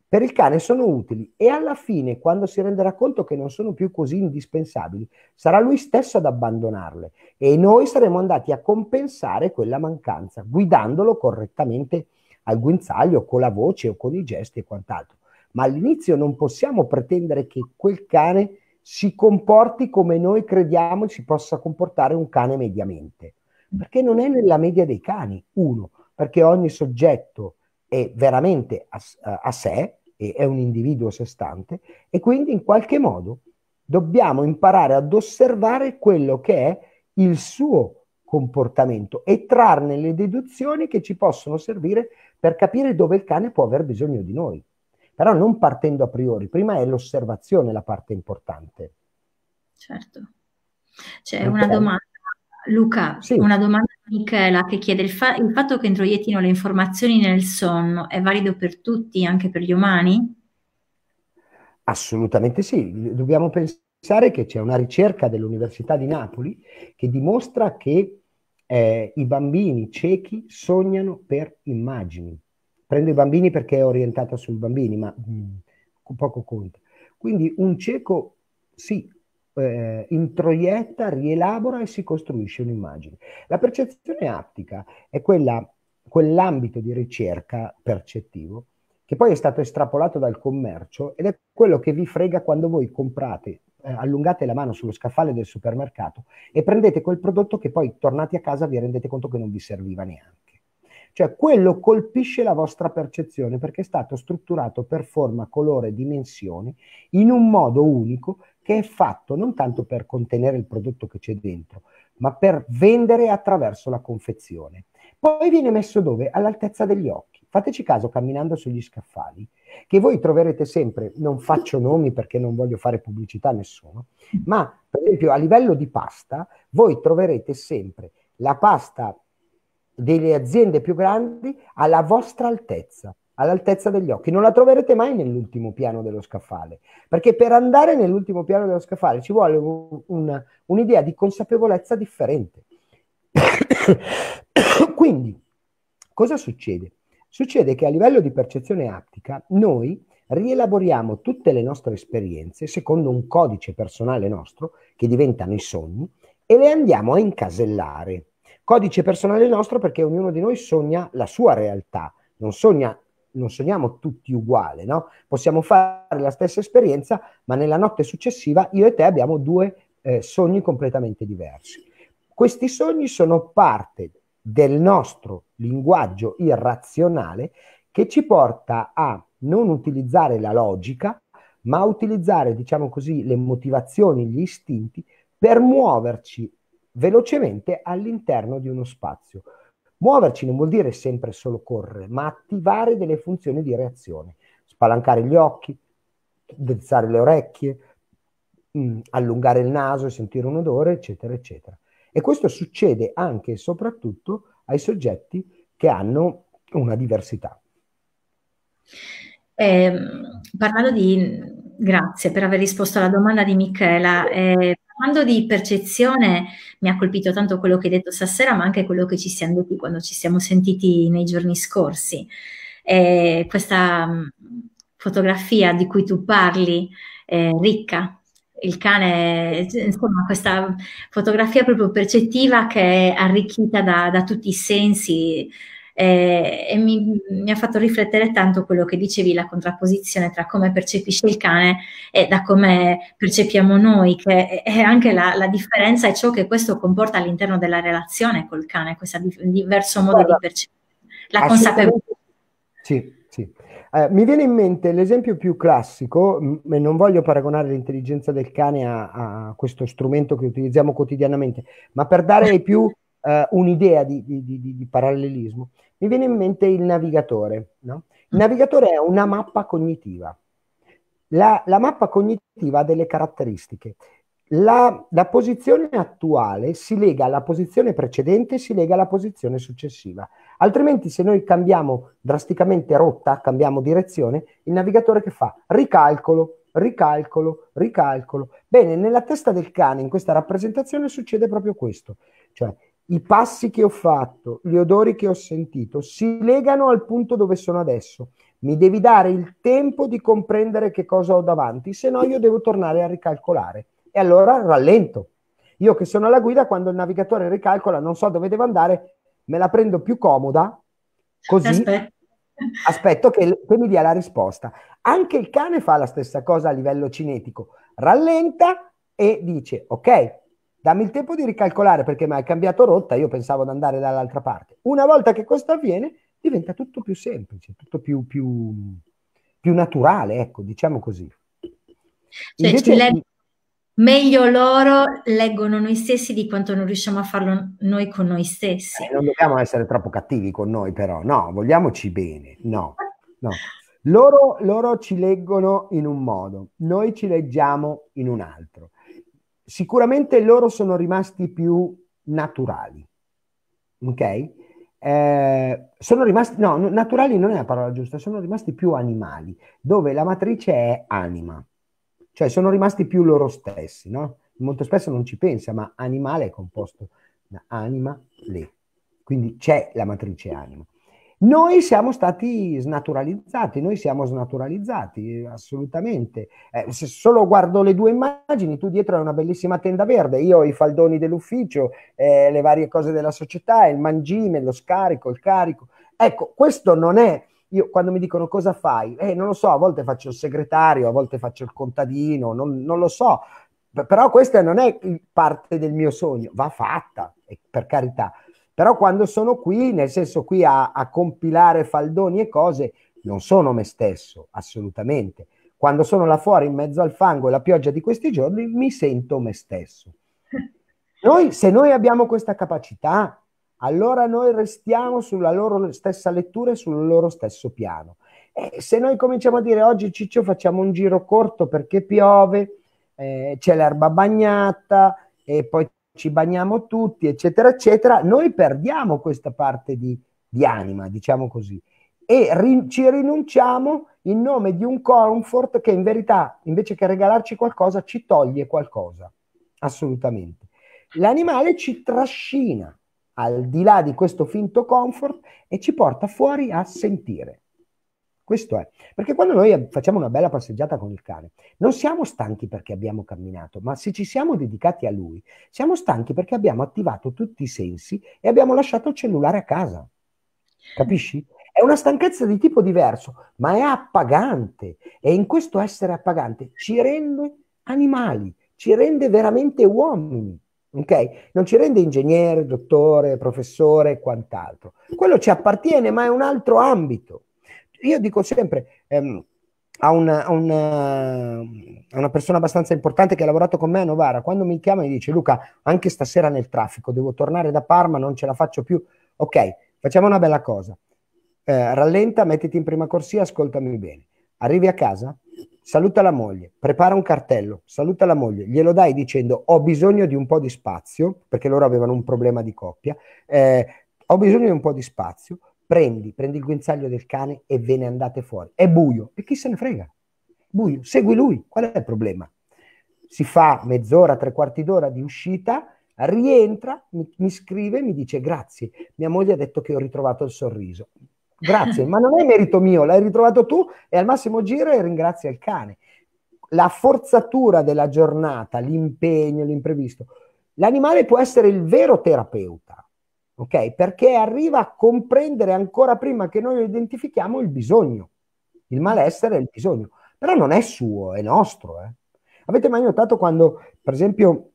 per il cane sono utili e alla fine, quando si renderà conto che non sono più così indispensabili, sarà lui stesso ad abbandonarle e noi saremo andati a compensare quella mancanza, guidandolo correttamente al guinzaglio, con la voce o con i gesti e quant'altro. Ma all'inizio non possiamo pretendere che quel cane si comporti come noi crediamo si possa comportare un cane mediamente, perché non è nella media dei cani, uno, perché ogni soggetto è veramente a, eh, a sé, è un individuo a sé stante, e quindi in qualche modo dobbiamo imparare ad osservare quello che è il suo comportamento e trarne le deduzioni che ci possono servire per capire dove il cane può aver bisogno di noi. Però non partendo a priori, prima è l'osservazione la parte importante. Certo. C'è okay. una domanda Luca, sì. una domanda di Michela che chiede il, fa- il fatto che introiettino le informazioni nel sonno è valido per tutti, anche per gli umani? Assolutamente sì, dobbiamo pensare che c'è una ricerca dell'Università di Napoli che dimostra che eh, i bambini ciechi sognano per immagini. Prendo i bambini perché è orientata sui bambini, ma mh, mm, poco conta. Quindi un cieco sì, eh, introietta, rielabora e si costruisce un'immagine. La percezione aptica è quella, quell'ambito di ricerca percettivo che poi è stato estrapolato dal commercio ed è quello che vi frega quando voi comprate eh, allungate la mano sullo scaffale del supermercato e prendete quel prodotto che poi tornate a casa vi rendete conto che non vi serviva neanche. Cioè quello colpisce la vostra percezione perché è stato strutturato per forma, colore, dimensioni in un modo unico che è fatto non tanto per contenere il prodotto che c'è dentro, ma per vendere attraverso la confezione. Poi viene messo dove? All'altezza degli occhi. Fateci caso camminando sugli scaffali, che voi troverete sempre, non faccio nomi perché non voglio fare pubblicità a nessuno, ma per esempio a livello di pasta, voi troverete sempre la pasta delle aziende più grandi alla vostra altezza all'altezza degli occhi. Non la troverete mai nell'ultimo piano dello scaffale, perché per andare nell'ultimo piano dello scaffale ci vuole un, un, un'idea di consapevolezza differente. Quindi, cosa succede? Succede che a livello di percezione aptica noi rielaboriamo tutte le nostre esperienze secondo un codice personale nostro che diventano i sogni e le andiamo a incasellare. Codice personale nostro perché ognuno di noi sogna la sua realtà, non sogna non sogniamo tutti uguali, no? Possiamo fare la stessa esperienza, ma nella notte successiva io e te abbiamo due eh, sogni completamente diversi. Questi sogni sono parte del nostro linguaggio irrazionale che ci porta a non utilizzare la logica, ma utilizzare, diciamo così, le motivazioni, gli istinti per muoverci velocemente all'interno di uno spazio. Muoverci non vuol dire sempre solo correre, ma attivare delle funzioni di reazione, spalancare gli occhi, drizzare le orecchie, mm, allungare il naso, e sentire un odore, eccetera, eccetera. E questo succede anche e soprattutto ai soggetti che hanno una diversità. Eh, parlando di grazie per aver risposto alla domanda di Michela. Eh, parlando di percezione, mi ha colpito tanto quello che hai detto stasera, ma anche quello che ci siamo detti quando ci siamo sentiti nei giorni scorsi. Eh, questa mm, fotografia di cui tu parli, eh, ricca, il cane, insomma, questa fotografia proprio percettiva che è arricchita da, da tutti i sensi, eh, e mi, mi, ha fatto riflettere tanto quello che dicevi, la contrapposizione tra come percepisce il cane e da come percepiamo noi, che è anche la, la differenza e ciò che questo comporta all'interno della relazione col cane, questo diverso modo Guarda, di percepire, la consapevolezza. Sì, Eh, mi viene in mente l'esempio più classico, m- non voglio paragonare l'intelligenza del cane a, a, questo strumento che utilizziamo quotidianamente, ma per dare più eh, un'idea di, di, di, di parallelismo mi viene in mente il navigatore. No? Il mm. navigatore è una mappa cognitiva. La, la mappa cognitiva ha delle caratteristiche. La, la, posizione attuale si lega alla posizione precedente e si lega alla posizione successiva. Altrimenti, se noi cambiamo drasticamente rotta, cambiamo direzione, il navigatore che fa? Ricalcolo, ricalcolo, ricalcolo. Bene, nella testa del cane, in questa rappresentazione, succede proprio questo. Cioè, i passi che ho fatto, gli odori che ho sentito, si legano al punto dove sono adesso. Mi devi dare il tempo di comprendere che cosa ho davanti, se no io devo tornare a ricalcolare. E allora rallento. Io che sono alla guida, quando il navigatore ricalcola, non so dove devo andare, me la prendo più comoda, così aspetto, aspetto che, che mi dia la risposta. Anche il cane fa la stessa cosa a livello cinetico, rallenta e dice, ok, dammi il tempo di ricalcolare perché mi hai cambiato rotta, io pensavo di andare dall'altra parte. Una volta che questo avviene, diventa tutto più semplice, tutto più, più, più naturale, ecco, diciamo così. Cioè, Invece, leg- meglio loro leggono noi stessi di quanto non riusciamo a farlo noi con noi stessi. Eh, non dobbiamo essere troppo cattivi con noi, però, no, vogliamoci bene, no, no. Loro, loro ci leggono in un modo, noi ci leggiamo in un altro sicuramente loro sono rimasti più naturali, ok? Eh, sono rimasti, no, naturali non è la parola giusta, sono rimasti più animali, dove la matrice è anima, cioè sono rimasti più loro stessi, no? Molto spesso non ci pensa, ma animale è composto da anima, le, quindi c'è la matrice anima. Noi siamo stati snaturalizzati, noi siamo snaturalizzati, assolutamente. Eh, se solo guardo le due immagini, tu dietro hai una bellissima tenda verde, io ho i faldoni dell'ufficio, eh, le varie cose della società, il mangime, lo scarico, il carico. Ecco, questo non è... Io quando mi dicono cosa fai, eh, non lo so, a volte faccio il segretario, a volte faccio il contadino, non, non lo so, però questa non è parte del mio sogno, va fatta, per carità però quando sono qui, nel senso qui a, a compilare faldoni e cose, non sono me stesso, assolutamente. Quando sono là fuori in mezzo al fango e alla pioggia di questi giorni, mi sento me stesso. Noi, se noi abbiamo questa capacità, allora noi restiamo sulla loro stessa lettura e sul loro stesso piano. E se noi cominciamo a dire oggi Ciccio facciamo un giro corto perché piove, eh, c'è l'erba bagnata e poi ci bagniamo tutti, eccetera, eccetera, noi perdiamo questa parte di, di anima, diciamo così, e ri, ci rinunciamo in nome di un comfort che in verità, invece che regalarci qualcosa, ci toglie qualcosa, assolutamente. L'animale ci trascina al di là di questo finto comfort e ci porta fuori a sentire. Questo è. Perché quando noi facciamo una bella passeggiata con il cane, non siamo stanchi perché abbiamo camminato, ma se ci siamo dedicati a lui, siamo stanchi perché abbiamo attivato tutti i sensi e abbiamo lasciato il cellulare a casa. Capisci? È una stanchezza di tipo diverso, ma è appagante e in questo essere appagante ci rende animali, ci rende veramente uomini. Okay? Non ci rende ingegnere, dottore, professore e quant'altro. Quello ci appartiene, ma è un altro ambito io dico sempre ehm, a, una, a, una, eh, a, una, persona abbastanza importante che ha lavorato con me a Novara, quando mi chiama e dice Luca, anche stasera nel traffico, devo tornare da Parma, non ce la faccio più. Ok, facciamo una bella cosa. Eh, rallenta, mettiti in prima corsia, ascoltami bene. Arrivi a casa, saluta la moglie, prepara un cartello, saluta la moglie, glielo dai dicendo ho bisogno di un po' di spazio, perché loro avevano un problema di coppia, eh, ho bisogno di un po' di spazio, prendi, prendi il guinzaglio del cane e ve ne andate fuori. È buio e chi se ne frega? Buio, segui lui, qual è il problema? Si fa mezz'ora, tre quarti d'ora di uscita, rientra, mi, mi scrive, mi dice grazie, mia moglie ha detto che ho ritrovato il sorriso. Grazie, ma non è merito mio, l'hai ritrovato tu e al massimo giro e ringrazia il cane. La forzatura della giornata, l'impegno, l'imprevisto. L'animale può essere il vero terapeuta ok? Perché arriva a comprendere ancora prima che noi identifichiamo il bisogno, il malessere è il bisogno. Però non è suo, è nostro. Eh? Avete mai notato quando, per esempio,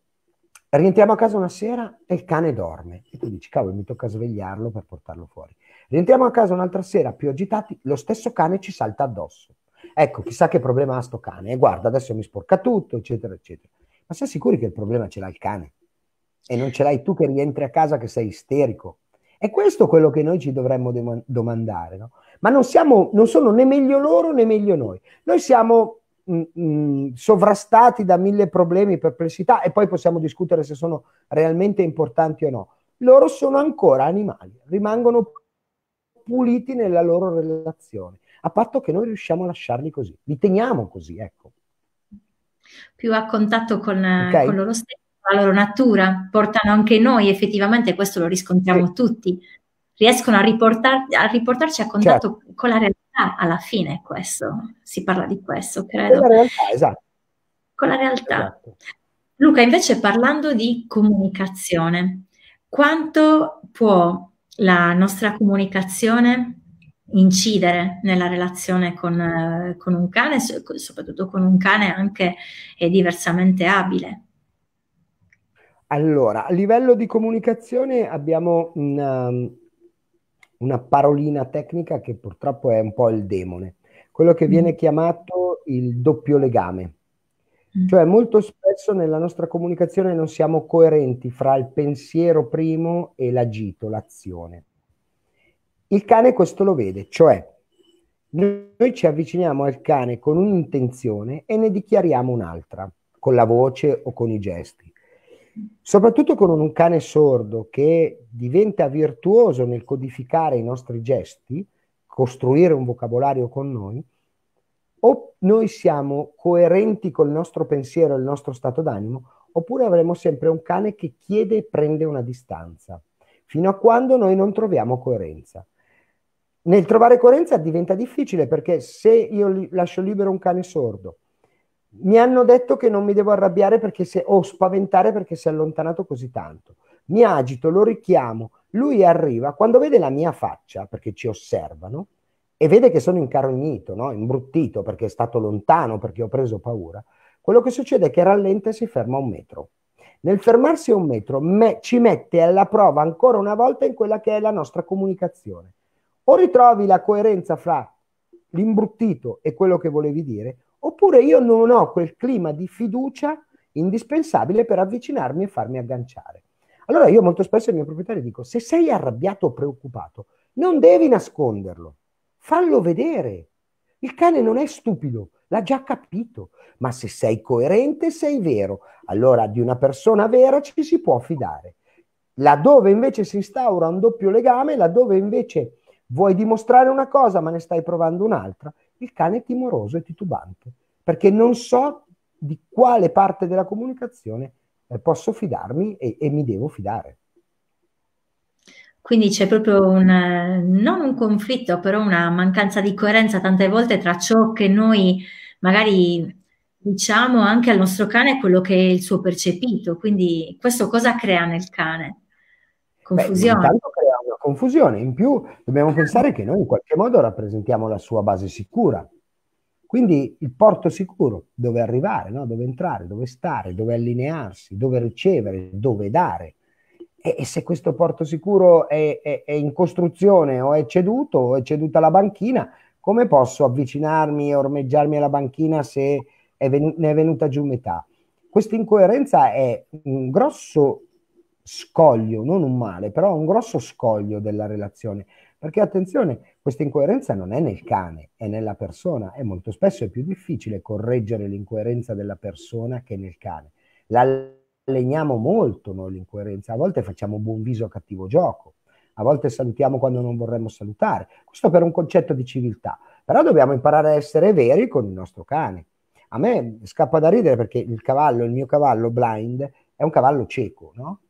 rientriamo a casa una sera e il cane dorme e tu dici, cavolo, mi tocca svegliarlo per portarlo fuori. Rientriamo a casa un'altra sera più agitati, lo stesso cane ci salta addosso. Ecco, chissà che problema ha sto cane, e eh, guarda, adesso mi sporca tutto, eccetera, eccetera. Ma sei sicuri che il problema ce l'ha il cane? e non ce l'hai tu che rientri a casa che sei isterico. È questo quello che noi ci dovremmo domandare, no? Ma non, siamo, non sono né meglio loro né meglio noi. Noi siamo mh, mm, mh, mm, sovrastati da mille problemi, perplessità e poi possiamo discutere se sono realmente importanti o no. Loro sono ancora animali, rimangono puliti nella loro relazione, a patto che noi riusciamo a lasciarli così, li teniamo così, ecco. Più a contatto con, okay. con loro stessi la loro natura, portano anche noi, effettivamente questo lo riscontriamo sì. tutti, riescono a, riportar, a, riportarci a contatto certo. con la realtà alla fine, questo, si parla di questo, credo. Con la realtà, esatto. Con la realtà. Esatto. Luca, invece parlando di comunicazione, quanto può la nostra comunicazione incidere nella relazione con, con un cane, soprattutto con un cane anche diversamente abile? Allora, a livello di comunicazione abbiamo una, um, una parolina tecnica che purtroppo è un po' il demone, quello che mm. viene chiamato il doppio legame. Mm. Cioè molto spesso nella nostra comunicazione non siamo coerenti fra il pensiero primo e l'agito, l'azione. Il cane questo lo vede, cioè noi ci avviciniamo al cane con un'intenzione e ne dichiariamo un'altra, con la voce o con i gesti soprattutto con un cane sordo che diventa virtuoso nel codificare i nostri gesti, costruire un vocabolario con noi, o noi siamo coerenti col nostro pensiero e il nostro stato d'animo, oppure avremo sempre un cane che chiede e prende una distanza, fino a quando noi non troviamo coerenza. Nel trovare coerenza diventa difficile perché se io lascio libero un cane sordo, mi hanno detto che non mi devo arrabbiare perché se, o spaventare perché si è allontanato così tanto. Mi agito, lo richiamo, lui arriva, quando vede la mia faccia, perché ci osservano, e vede che sono incarognito, no? imbruttito perché è stato lontano, perché ho preso paura, quello che succede è che rallenta e si ferma un metro. Nel fermarsi un metro me, ci mette alla prova ancora una volta in quella che è la nostra comunicazione. O ritrovi la coerenza fra l'imbruttito e quello che volevi dire, oppure io non ho quel clima di fiducia indispensabile per avvicinarmi e farmi agganciare. Allora io molto spesso ai miei proprietari dico, se sei arrabbiato o preoccupato, non devi nasconderlo, fallo vedere. Il cane non è stupido, l'ha già capito, ma se sei coerente sei vero, allora di una persona vera ci si può fidare. Laddove invece si instaura un doppio legame, laddove invece vuoi dimostrare una cosa ma ne stai provando un'altra, il cane è timoroso e titubante, perché non so di quale parte della comunicazione eh, posso fidarmi e, e mi devo fidare. Quindi c'è proprio un, eh, non un conflitto, però una mancanza di coerenza tante volte tra ciò che noi magari diciamo anche al nostro cane e quello che è il suo percepito. Quindi questo cosa crea nel cane? Confusione. Beh, intanto, confusione. In più dobbiamo pensare che noi in qualche modo rappresentiamo la sua base sicura. Quindi il porto sicuro, dove arrivare, no? dove entrare, dove stare, dove allinearsi, dove ricevere, dove dare. E, e se questo porto sicuro è, è, è, in costruzione o è ceduto o è ceduta la banchina, come posso avvicinarmi e ormeggiarmi alla banchina se è venu- ne è venuta giù metà? Questa incoerenza è un grosso scoglio, non un male, però un grosso scoglio della relazione. Perché attenzione, questa incoerenza non è nel cane, è nella persona e molto spesso è più difficile correggere l'incoerenza della persona che nel cane. La L'alleniamo molto noi l'incoerenza, a volte facciamo buon viso a cattivo gioco, a volte salutiamo quando non vorremmo salutare. Questo per un concetto di civiltà, però dobbiamo imparare a essere veri con il nostro cane. A me scappa da ridere perché il cavallo, il mio cavallo blind, è un cavallo cieco, no?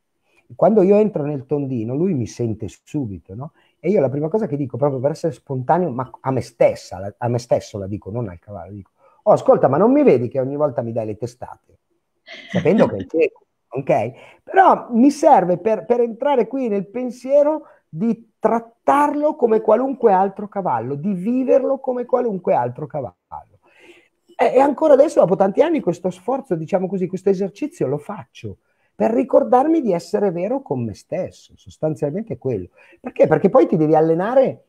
quando io entro nel tondino, lui mi sente subito, no? E io la prima cosa che dico, proprio per essere spontaneo, ma a me stessa, a me stesso la dico, non al cavallo, dico, oh ascolta, ma non mi vedi che ogni volta mi dai le testate? Sapendo che è cieco, ok? Però mi serve per, per entrare qui nel pensiero di trattarlo come qualunque altro cavallo, di viverlo come qualunque altro cavallo. E ancora adesso, dopo tanti anni, questo sforzo, diciamo così, questo esercizio lo faccio per ricordarmi di essere vero con me stesso, sostanzialmente è quello. Perché? Perché poi ti devi allenare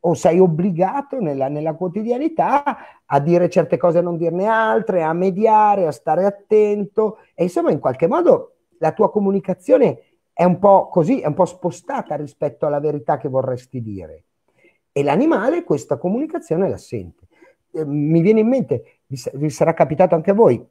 o sei obbligato nella, nella, quotidianità a dire certe cose e non dirne altre, a mediare, a stare attento e insomma in qualche modo la tua comunicazione è un po' così, è un po' spostata rispetto alla verità che vorresti dire. E l'animale questa comunicazione la sente. Eh, mi viene in mente, vi, vi sarà capitato anche a voi,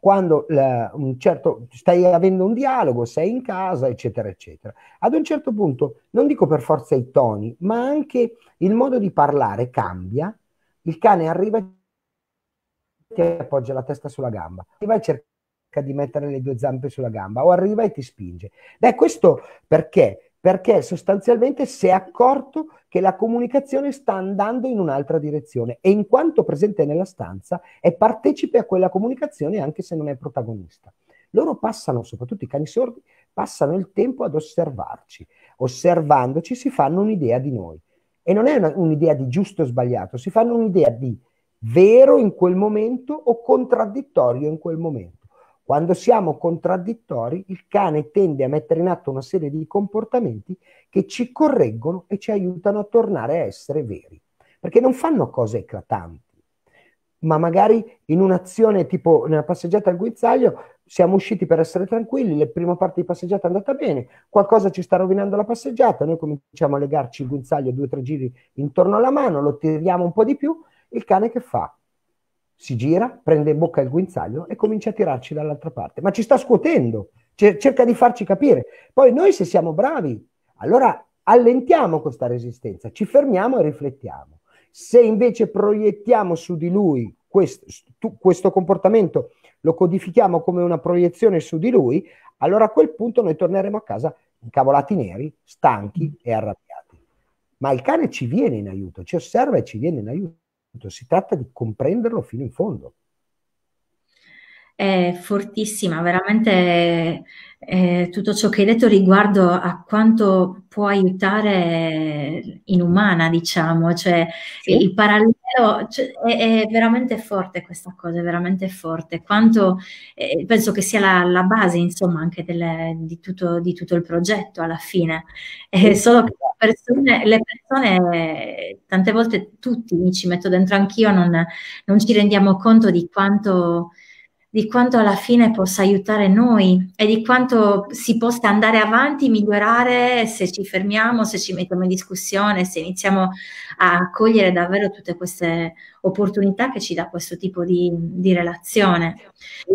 quando la, certo, stai avendo un dialogo, sei in casa, eccetera, eccetera. Ad un certo punto, non dico per forza i toni, ma anche il modo di parlare cambia, il cane arriva e ti appoggia la testa sulla gamba, arriva e cerca di mettere le due zampe sulla gamba o arriva e ti spinge. Beh, questo perché? Perché sostanzialmente si è accorto che la comunicazione sta andando in un'altra direzione e in quanto presente nella stanza è partecipe a quella comunicazione anche se non è protagonista. Loro passano, soprattutto i cani sordi, passano il tempo ad osservarci. Osservandoci si fanno un'idea di noi. E non è una, un'idea di giusto o sbagliato, si fanno un'idea di vero in quel momento o contraddittorio in quel momento. Quando siamo contraddittori, il cane tende a mettere in atto una serie di comportamenti che ci correggono e ci aiutano a tornare a essere veri, perché non fanno cose eclatanti, ma magari in un'azione tipo nella passeggiata al guinzaglio siamo usciti per essere tranquilli, la prima parte di passeggiata è andata bene, qualcosa ci sta rovinando la passeggiata, noi cominciamo a legarci il guinzaglio due o tre giri intorno alla mano, lo tiriamo un po' di più, il cane che fa? si gira, prende in bocca il guinzaglio e comincia a tirarci dall'altra parte. Ma ci sta scuotendo, cerca di farci capire. Poi noi se siamo bravi, allora allentiamo questa resistenza, ci fermiamo e riflettiamo. Se invece proiettiamo su di lui questo, questo comportamento, lo codifichiamo come una proiezione su di lui, allora a quel punto noi torneremo a casa incavolati neri, stanchi e arrabbiati. Ma il cane ci viene in aiuto, ci osserva e ci viene in aiuto si tratta di comprenderlo fino in fondo. È fortissima, veramente eh, tutto ciò che hai detto riguardo a quanto può aiutare in umana, diciamo, cioè sì. il parallelo No, cioè, è, è, veramente forte questa cosa, è veramente forte. Quanto, eh, penso che sia la, la base, insomma, anche delle, di, tutto, di, tutto, il progetto alla fine. È eh, solo che le persone, le persone, tante volte tutti, mi ci metto dentro anch'io, non, non ci rendiamo conto di quanto di quanto alla fine possa aiutare noi e di quanto si possa andare avanti, migliorare se ci fermiamo, se ci mettiamo in discussione, se iniziamo a cogliere davvero tutte queste opportunità che ci dà questo tipo di, di relazione.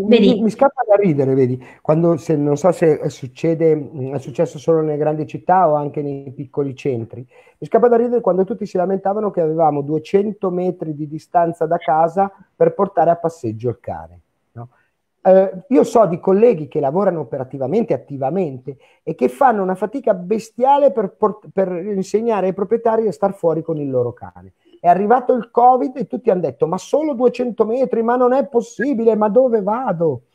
Vedi, mi, mi, scappa da ridere, vedi, quando se, non so se succede, mm, è successo solo nelle grandi città o anche nei piccoli centri, mi scappa da ridere quando tutti si lamentavano che avevamo 200 metri di distanza da casa per portare a passeggio il cane. Eh, io so di colleghi che lavorano operativamente, attivamente e che fanno una fatica bestiale per, per insegnare ai proprietari a star fuori con il loro cane. È arrivato il Covid e tutti hanno detto: Ma solo 200 metri, ma non è possibile, ma dove vado?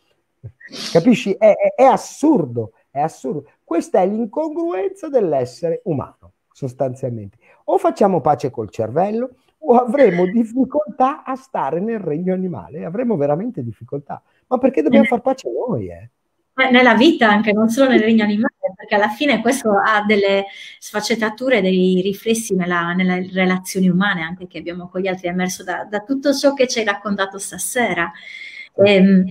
Capisci? È, è, è assurdo, è assurdo. Questa è l'incongruenza dell'essere umano, sostanzialmente. O facciamo pace col cervello, o avremo difficoltà a stare nel regno animale, avremo veramente difficoltà ma perché dobbiamo far pace noi? Eh? Nella vita anche, non solo nel regno animale, perché alla fine questo ha delle sfaccettature, dei riflessi nella, nelle relazioni umane anche che abbiamo con gli altri, è emerso da, da tutto ciò che ci hai raccontato stasera. Ehm,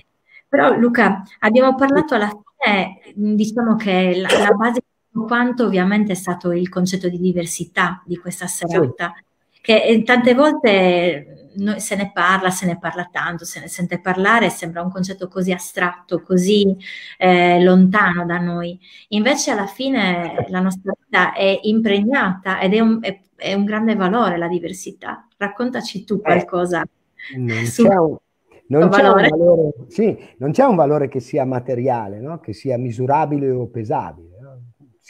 però Luca, abbiamo parlato alla fine, diciamo che la, la base di quanto ovviamente è stato il concetto di diversità di questa serata, sì. che eh, tante volte no, se ne parla, se ne parla tanto, se ne sente parlare, sembra un concetto così astratto, così eh, lontano da noi. Invece alla fine la nostra vita è impregnata ed è un, è, è un grande valore la diversità. Raccontaci tu eh. qualcosa. Eh, non su... c'è un... valore. Valore, sì, non c'è, un valore, che sia materiale, no? che sia misurabile o pesabile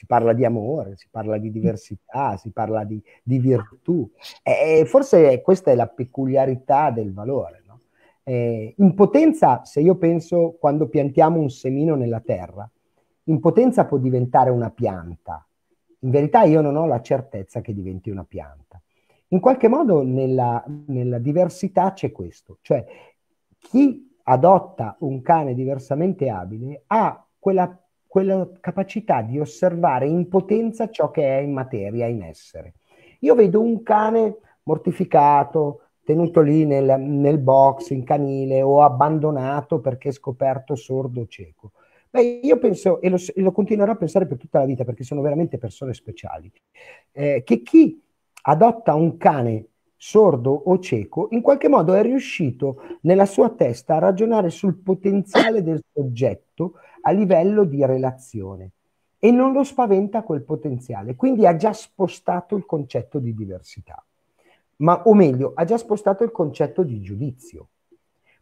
si parla di amore, si parla di mm. diversità, si parla di, di virtù. E forse questa è la peculiarità del valore. No? Eh, in potenza, se io penso quando piantiamo un semino nella terra, in potenza può diventare una pianta. In verità io non ho la certezza che diventi una pianta. In qualche modo nella, nella diversità c'è questo, cioè chi adotta un cane diversamente abile ha quella quella capacità di osservare in potenza ciò che è in materia, in essere. Io vedo un cane mortificato, tenuto lì nel, nel box, in canile o abbandonato perché scoperto sordo o cieco. Beh, io penso, e lo, e lo, continuerò a pensare per tutta la vita, perché sono veramente persone speciali, eh, che chi adotta un cane sordo o cieco, in qualche modo è riuscito nella sua testa a ragionare sul potenziale del soggetto a livello di relazione e non lo spaventa quel potenziale, quindi ha già spostato il concetto di diversità, ma o meglio, ha già spostato il concetto di giudizio.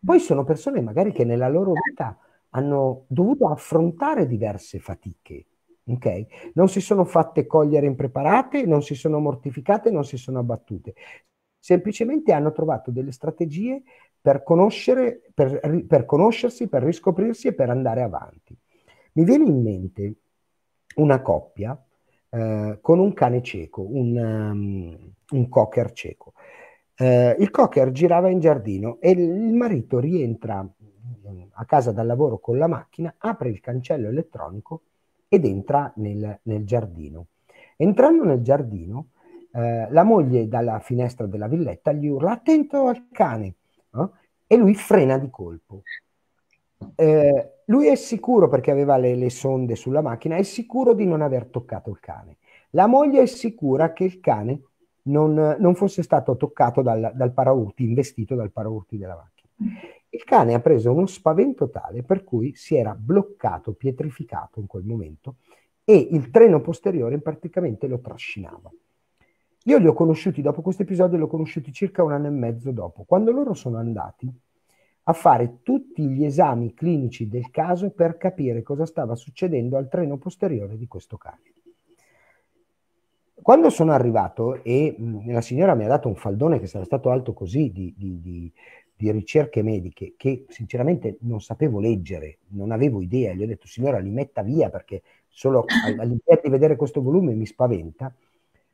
Poi sono persone magari che nella loro vita hanno dovuto affrontare diverse fatiche, Okay? Non si sono fatte cogliere impreparate, non si sono mortificate, non si sono abbattute semplicemente hanno trovato delle strategie per, per, per conoscersi, per riscoprirsi e per andare avanti. Mi viene in mente una coppia eh, con un cane cieco, un, um, un cocker cieco. Eh, il cocker girava in giardino e il marito rientra mm, a casa dal lavoro con la macchina, apre il cancello elettronico ed entra nel, nel giardino. Entrando nel giardino, eh, la moglie dalla finestra della villetta gli urla attento al cane no? e lui frena di colpo. Eh, lui è sicuro perché aveva le, le, sonde sulla macchina, è sicuro di non aver toccato il cane. La moglie è sicura che il cane non, non fosse stato toccato dal, dal paraurti, investito dal paraurti della macchina. Il cane ha preso uno spavento tale per cui si era bloccato, pietrificato in quel momento e il treno posteriore praticamente lo trascinava. Io li ho conosciuti dopo questo episodio, li ho conosciuti circa un anno e mezzo dopo, quando loro sono andati a fare tutti gli esami clinici del caso per capire cosa stava succedendo al treno posteriore di questo cane. Quando sono arrivato e mh, la signora mi ha dato un faldone che sarà stato alto così di, di, di, di, ricerche mediche, che sinceramente non sapevo leggere, non avevo idea, gli ho detto signora li metta via perché solo all'idea di vedere questo volume mi spaventa,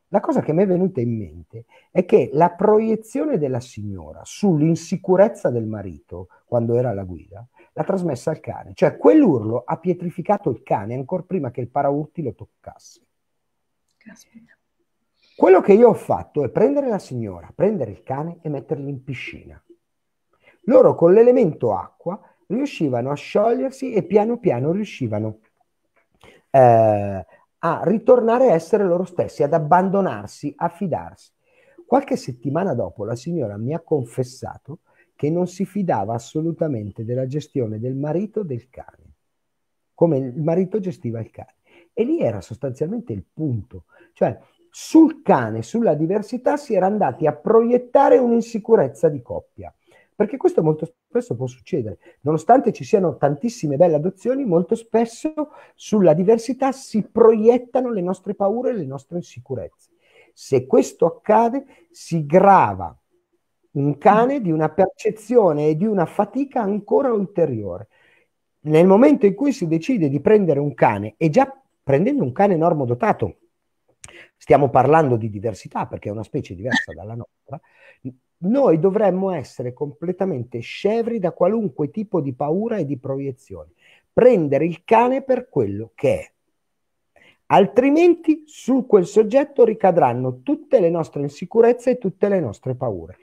la cosa che mi è venuta in mente è che la proiezione della signora sull'insicurezza del marito quando era alla guida l'ha trasmessa al cane, cioè quell'urlo ha pietrificato il cane ancora prima che il paraurti lo toccasse. Caspita. Quello che io ho fatto è prendere la signora, prendere il cane e metterli in piscina. Loro con l'elemento acqua riuscivano a sciogliersi e piano piano riuscivano eh, a ritornare a essere loro stessi, ad abbandonarsi, a fidarsi. Qualche settimana dopo la signora mi ha confessato che non si fidava assolutamente della gestione del marito del cane, come il marito gestiva il cane. E lì era sostanzialmente il punto, cioè sul cane, sulla diversità si era andati a proiettare un'insicurezza di coppia. Perché questo molto spesso può succedere. Nonostante ci siano tantissime belle adozioni, molto spesso sulla diversità si proiettano le nostre paure e le nostre insicurezze. Se questo accade, si grava un cane di una percezione e di una fatica ancora ulteriore. Nel momento in cui si decide di prendere un cane, e già prendendo un cane normodotato, stiamo parlando di diversità perché è una specie diversa dalla nostra, noi dovremmo essere completamente scevri da qualunque tipo di paura e di proiezione, prendere il cane per quello che è. Altrimenti su quel soggetto ricadranno tutte le nostre insicurezze e tutte le nostre paure.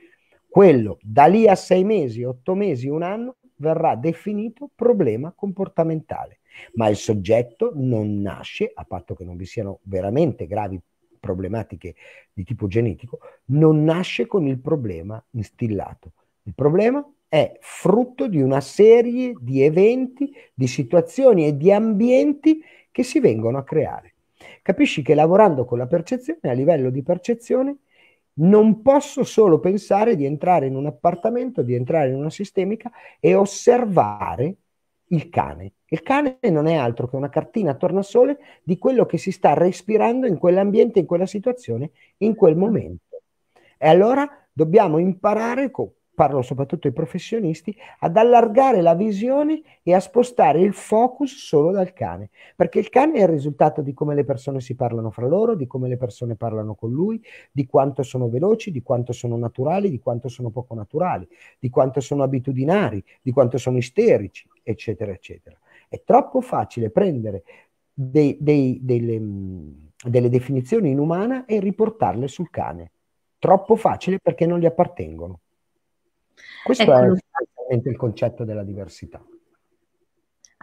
Quello da lì a sei mesi, otto mesi, un anno verrà definito problema comportamentale, ma il soggetto non nasce, a patto che non vi siano veramente gravi problematiche di tipo genetico, non nasce con il problema instillato. Il problema è frutto di una serie di eventi, di situazioni e di ambienti che si vengono a creare. Capisci che lavorando con la percezione, a livello di percezione, non posso solo pensare di entrare in un appartamento, di entrare in una sistemica e osservare il cane. Il cane non è altro che una cartina tornasole di quello che si sta respirando in quell'ambiente, in quella situazione, in quel mm. momento. E allora dobbiamo imparare, parlo soprattutto ai professionisti, ad allargare la visione e a spostare il focus solo dal cane, perché il cane è il risultato di come le persone si parlano fra loro, di come le persone parlano con lui, di quanto sono veloci, di quanto sono naturali, di quanto sono poco naturali, di quanto sono abitudinari, di quanto sono isterici eccetera, eccetera. È troppo facile prendere dei, dei, delle, mm, delle definizioni inumane e riportarle sul cane. Troppo facile perché non gli appartengono. Questo ecco. è il concetto della diversità.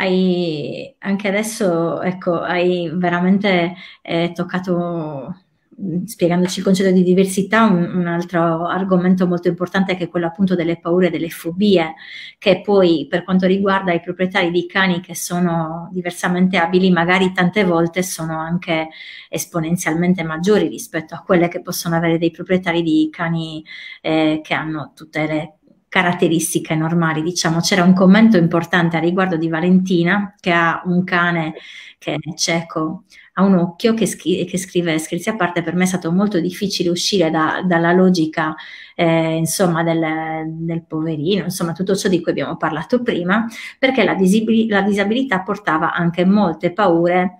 Hai, anche adesso ecco, hai veramente eh, toccato Mm, spiegandoci il concetto di diversità, un, un, altro argomento molto importante è che quello appunto delle paure, delle fobie, che poi per quanto riguarda i proprietari di cani che sono diversamente abili, magari tante volte sono anche esponenzialmente maggiori rispetto a quelle che possono avere dei proprietari di cani eh, che hanno tutte le caratteristiche normali, diciamo. C'era un commento importante a riguardo di Valentina che ha un cane che è cieco, ha un occhio che, scri- che scrive scherzi a parte, per me è stato molto difficile uscire da, dalla logica eh, insomma del, del, poverino, insomma tutto ciò di cui abbiamo parlato prima, perché la, disib- la disabilità portava anche molte paure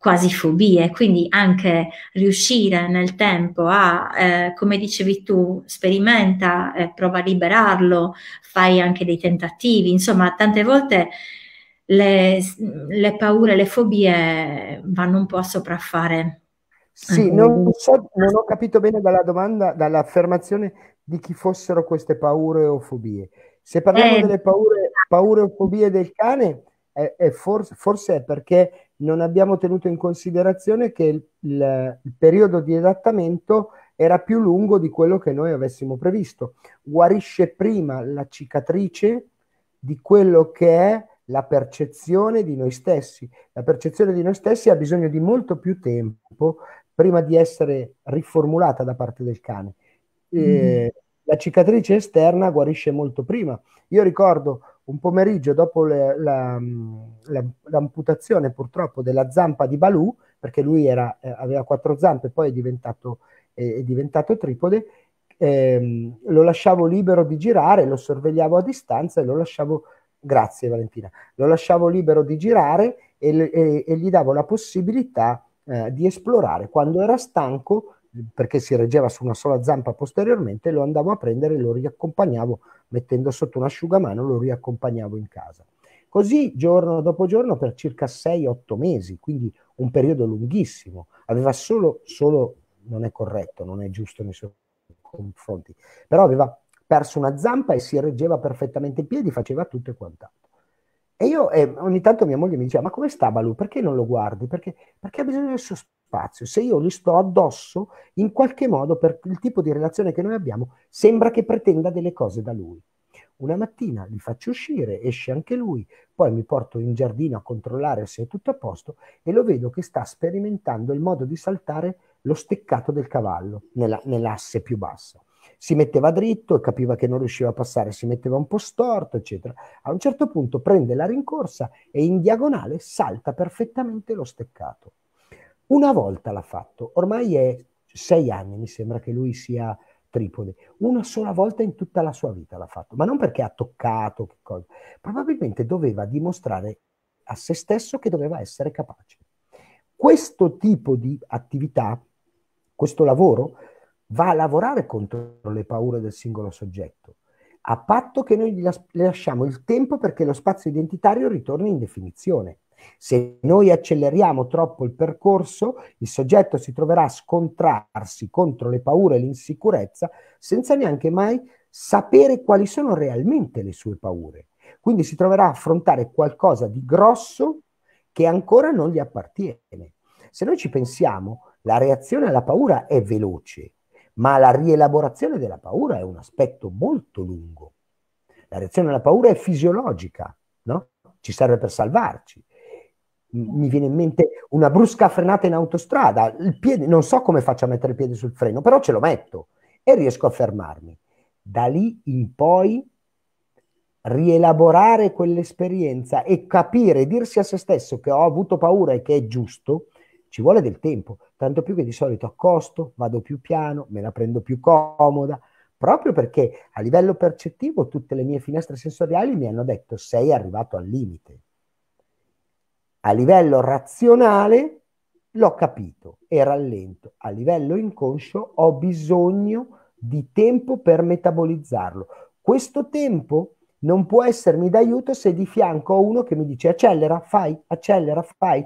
quasi fobie, quindi anche riuscire nel tempo a, eh, come dicevi tu, sperimenta, eh, prova a liberarlo, fai anche dei tentativi, insomma, tante volte le, le paure, le fobie vanno un po' a sopraffare. Sì, non, so, non ho capito bene dalla domanda, dall'affermazione di chi fossero queste paure o fobie. Se parliamo eh, delle paure, paure o fobie del cane, è, eh, è eh, forse, forse è perché non abbiamo tenuto in considerazione che il, il, il, periodo di adattamento era più lungo di quello che noi avessimo previsto. Guarisce prima la cicatrice di quello che è la percezione di noi stessi. La percezione di noi stessi ha bisogno di molto più tempo prima di essere riformulata da parte del cane. Mm. la cicatrice esterna guarisce molto prima. Io ricordo un pomeriggio dopo le, la, la, l'amputazione purtroppo della zampa di Balù, perché lui era, eh, aveva quattro zampe, e poi è diventato, eh, è diventato tripode, ehm, lo lasciavo libero di girare, lo sorvegliavo a distanza e lo lasciavo, grazie Valentina, lo lasciavo libero di girare e, e, e gli davo la possibilità eh, di esplorare. Quando era stanco, perché si reggeva su una sola zampa posteriormente, lo andavo a prendere e lo riaccompagnavo mettendo sotto un asciugamano lo riaccompagnavo in casa. Così giorno dopo giorno per circa 6-8 mesi, quindi un periodo lunghissimo. Aveva solo, solo, non è corretto, non è giusto nei suoi confronti, però aveva perso una zampa e si reggeva perfettamente in piedi, faceva tutto e quant'altro. E io eh, ogni tanto mia moglie mi diceva, ma come sta Balù? Perché non lo guardi? Perché, perché ha bisogno del sostegno spazio. Se io gli sto addosso, in qualche modo, per il tipo di relazione che noi abbiamo, sembra che pretenda delle cose da lui. Una mattina li faccio uscire, esce anche lui, poi mi porto in giardino a controllare se è tutto a posto e lo vedo che sta sperimentando il modo di saltare lo steccato del cavallo nella, nell'asse più bassa. Si metteva dritto e capiva che non riusciva a passare, si metteva un po' storto, eccetera. A un certo punto prende la rincorsa e in diagonale salta perfettamente lo steccato. Una volta l'ha fatto, ormai è sei anni, mi sembra che lui sia tripode, una sola volta in tutta la sua vita l'ha fatto, ma non perché ha toccato, che cosa. probabilmente doveva dimostrare a se stesso che doveva essere capace. Questo tipo di attività, questo lavoro, va a lavorare contro le paure del singolo soggetto, a patto che noi le lasciamo il tempo perché lo spazio identitario ritorni in definizione. Se noi acceleriamo troppo il percorso, il soggetto si troverà a scontrarsi contro le paure e l'insicurezza senza neanche mai sapere quali sono realmente le sue paure. Quindi si troverà a affrontare qualcosa di grosso che ancora non gli appartiene. Se noi ci pensiamo, la reazione alla paura è veloce, ma la rielaborazione della paura è un aspetto molto lungo. La reazione alla paura è fisiologica, no? ci serve per salvarci mi viene in mente una brusca frenata in autostrada, piede, non so come faccio a mettere il piede sul freno, però ce lo metto e riesco a fermarmi. Da lì in poi rielaborare quell'esperienza e capire, dirsi a se stesso che ho avuto paura e che è giusto, ci vuole del tempo, tanto più che di solito accosto, vado più piano, me la prendo più comoda, proprio perché a livello percettivo tutte le mie finestre sensoriali mi hanno detto sei arrivato al limite a livello razionale l'ho capito e rallento. A livello inconscio ho bisogno di tempo per metabolizzarlo. Questo tempo non può essermi d'aiuto se di fianco ho uno che mi dice accelera, fai, accelera, fai.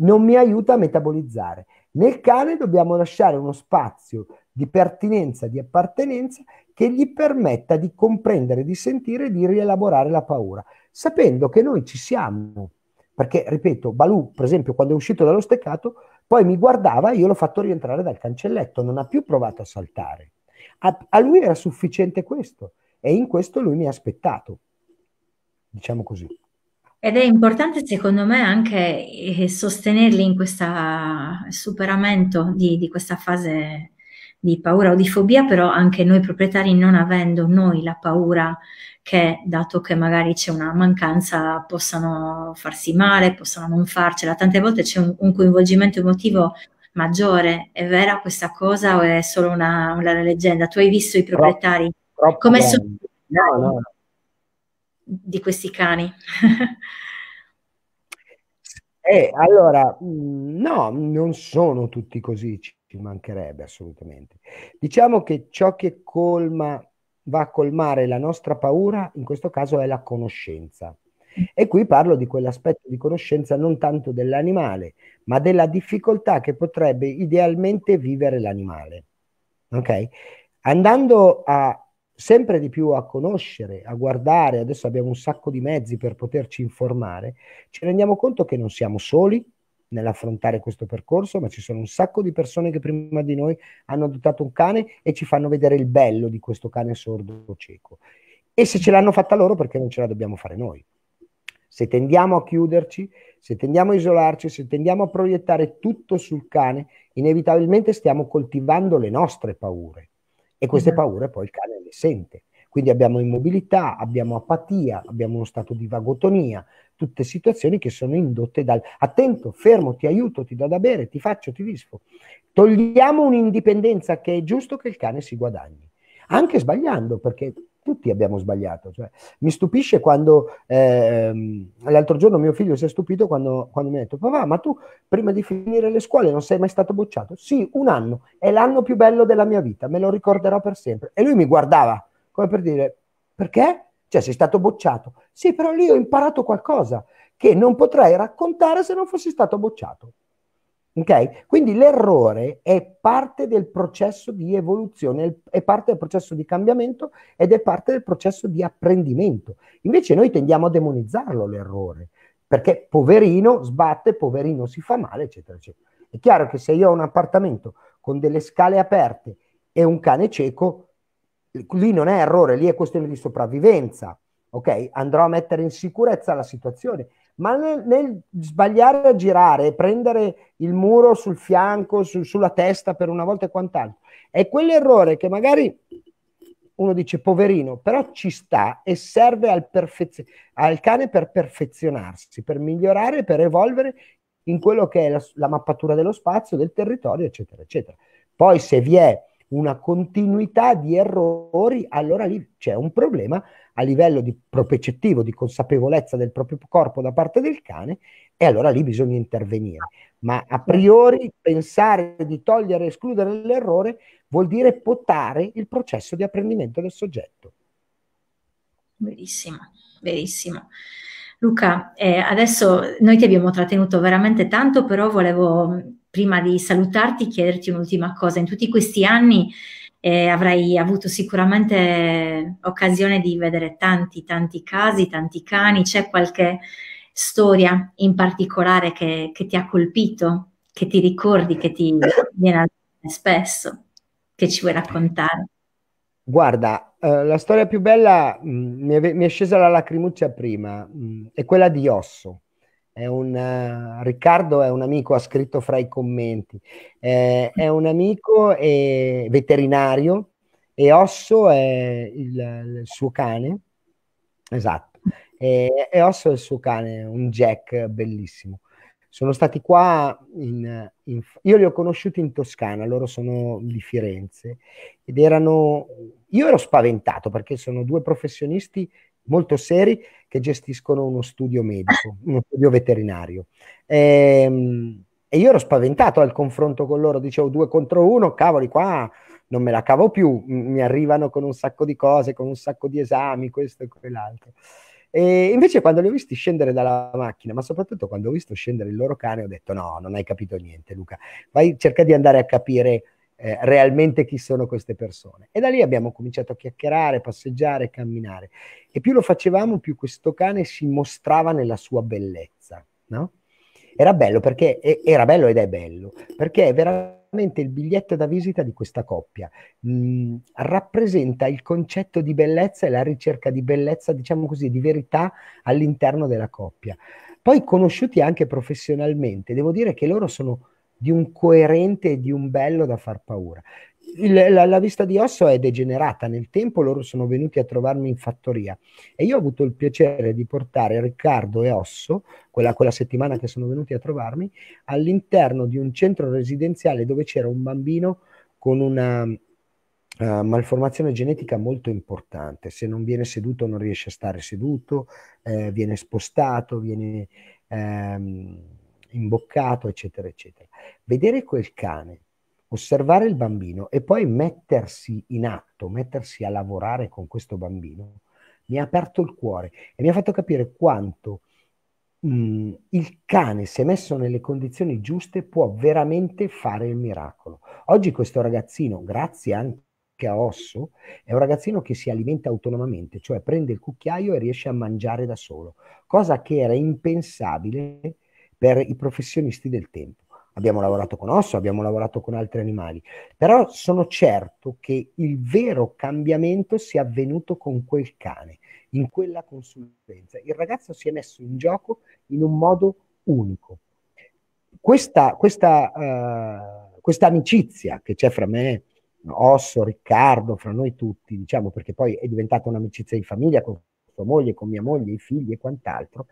Non mi aiuta a metabolizzare. Nel cane dobbiamo lasciare uno spazio di pertinenza, di appartenenza che gli permetta di comprendere, di sentire, di rielaborare la paura, sapendo che noi ci siamo, perché, ripeto, Balù, per esempio, quando è uscito dallo steccato, poi mi guardava e io l'ho fatto rientrare dal cancelletto, non ha più provato a saltare. A, a lui era sufficiente questo e in questo lui mi ha aspettato, diciamo così. Ed è importante secondo me anche eh, sostenerli in questo eh, superamento di, di questa fase di paura o di fobia, però anche noi proprietari non avendo noi la paura che, dato che magari c'è una mancanza, possano farsi male, possano non farcela. Tante volte c'è un, un coinvolgimento emotivo maggiore. È vera questa cosa o è solo una, una leggenda? Tu hai visto i proprietari? Troppo Come sono no, no, di questi cani? eh, allora, mm, no, non sono tutti così ci mancherebbe assolutamente. Diciamo che ciò che colma, va a colmare la nostra paura, in questo caso, è la conoscenza. E qui parlo di quell'aspetto di conoscenza non tanto dell'animale, ma della difficoltà che potrebbe idealmente vivere l'animale. Okay? Andando a sempre di più a conoscere, a guardare, adesso abbiamo un sacco di mezzi per poterci informare, ci rendiamo conto che non siamo soli, nell'affrontare questo percorso, ma ci sono un sacco di persone che prima di noi hanno adottato un cane e ci fanno vedere il bello di questo cane sordo o cieco. E se ce l'hanno fatta loro, perché non ce la dobbiamo fare noi? Se tendiamo a chiuderci, se tendiamo a isolarci, se tendiamo a proiettare tutto sul cane, inevitabilmente stiamo coltivando le nostre paure e queste mhm. paure poi il cane le sente. Quindi abbiamo immobilità, abbiamo apatia, abbiamo uno stato di vagotonia, tutte situazioni che sono indotte dal attento, fermo, ti aiuto, ti do da bere, ti faccio, ti disfo. Togliamo un'indipendenza che è giusto che il cane si guadagni, anche sbagliando, perché tutti abbiamo sbagliato. Cioè, mi stupisce quando ehm, l'altro giorno mio figlio si è stupito quando, quando mi ha detto: Papà, ma tu prima di finire le scuole non sei mai stato bocciato? Sì, un anno, è l'anno più bello della mia vita, me lo ricorderò per sempre. E lui mi guardava come per dire: Perché? Cioè, sei stato bocciato. Sì, però lì ho imparato qualcosa che non potrei raccontare se non fossi stato bocciato. Ok? Quindi l'errore è parte del processo di evoluzione, è parte del processo di cambiamento ed è parte del processo di apprendimento. Invece noi tendiamo a demonizzarlo l'errore, perché poverino sbatte, poverino si fa male, eccetera, eccetera. È chiaro che se io ho un appartamento con delle scale aperte e un cane cieco, lì non è errore, lì è questione di sopravvivenza. Ok, andrò a mettere in sicurezza la situazione, ma nel, nel sbagliare a girare, prendere il muro sul fianco, su, sulla testa per una volta e quant'altro, è quell'errore che magari uno dice poverino, però ci sta e serve al, perfezio- al cane per perfezionarsi, per migliorare, per evolvere in quello che è la, la mappatura dello spazio, del territorio, eccetera, eccetera. Poi se vi è una continuità di errori, allora lì c'è un problema a livello di propecettivo, di consapevolezza del proprio corpo da parte del cane e allora lì bisogna intervenire. Ma a priori pensare di togliere e escludere l'errore vuol dire potare il processo di apprendimento del soggetto. Verissimo, verissimo. Luca, eh, adesso noi ti abbiamo trattenuto veramente tanto, però volevo prima di salutarti chiederti un'ultima cosa. In tutti questi anni eh, avrai avuto sicuramente occasione di vedere tanti, tanti casi, tanti cani. C'è qualche storia in particolare che, che ti ha colpito, che ti ricordi, che ti viene a spesso, che ci vuoi raccontare? Guarda, eh, la storia più bella mh, mm, mi, è, mi, è, scesa la lacrimuccia prima, mh, mm, è quella di Osso. È un, uh, Riccardo è un amico, ha scritto fra i commenti, eh, è un amico e eh, veterinario e Osso è il, il suo cane, esatto, e, e, Osso è il suo cane, un Jack bellissimo. Sono stati qua, in, in, io li ho conosciuti in Toscana, loro sono di Firenze ed erano, io ero spaventato perché sono due professionisti molto seri che gestiscono uno studio medico, uno studio veterinario. E, ehm, e io ero spaventato al confronto con loro, dicevo due contro uno, cavoli qua non me la cavo più, mi arrivano con un sacco di cose, con un sacco di esami, questo e quell'altro. E invece quando li ho visti scendere dalla macchina, ma soprattutto quando ho visto scendere il loro cane, ho detto no, non hai capito niente Luca, vai cerca di andare a capire eh, realmente chi sono queste persone. E da lì abbiamo cominciato a chiacchierare, passeggiare, camminare. E più lo facevamo, più questo cane si mostrava nella sua bellezza, no? Era bello perché era bello ed è bello, perché è veramente il biglietto da visita di questa coppia. Mh, mm, rappresenta il concetto di bellezza e la ricerca di bellezza, diciamo così, di verità all'interno della coppia. Poi conosciuti anche professionalmente, devo dire che loro sono di un coerente e di un bello da far paura. Il, la, la, vista di osso è degenerata nel tempo, loro sono venuti a trovarmi in fattoria e io ho avuto il piacere di portare Riccardo e Osso, quella, quella settimana che sono venuti a trovarmi, all'interno di un centro residenziale dove c'era un bambino con una Uh, malformazione genetica molto importante, se non viene seduto non riesce a stare seduto, eh, viene spostato, viene... Ehm, imboccato, eccetera, eccetera. Vedere quel cane, osservare il bambino e poi mettersi in atto, mettersi a lavorare con questo bambino, mi ha aperto il cuore e mi ha fatto capire quanto mh, mm, il cane, se messo nelle condizioni giuste, può veramente fare il miracolo. Oggi questo ragazzino, grazie anche a osso, è un ragazzino che si alimenta autonomamente, cioè prende il cucchiaio e riesce a mangiare da solo, cosa che era impensabile per i professionisti del tempo. Abbiamo lavorato con osso, abbiamo lavorato con altri animali, però sono certo che il vero cambiamento sia avvenuto con quel cane, in quella consulenza. Il ragazzo si è messo in gioco in un modo unico. Questa, questa, uh, questa amicizia che c'è fra me, Osso, Riccardo, fra noi tutti, diciamo, perché poi è diventata un'amicizia di famiglia con sua moglie, con mia moglie, i figli e quant'altro,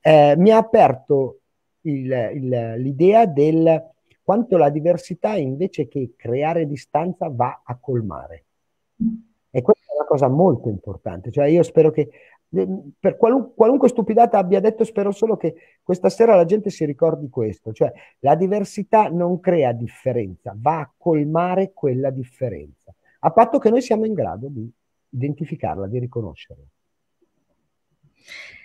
eh, mi ha aperto il, il, l'idea del quanto la diversità invece che creare distanza va a colmare. E questa è una cosa molto importante, cioè io spero che ehm, per qualunque, qualunque stupidata abbia detto, spero solo che questa sera la gente si ricordi questo, cioè la diversità non crea differenza, va a colmare quella differenza, a patto che noi siamo in grado di identificarla, di riconoscerla.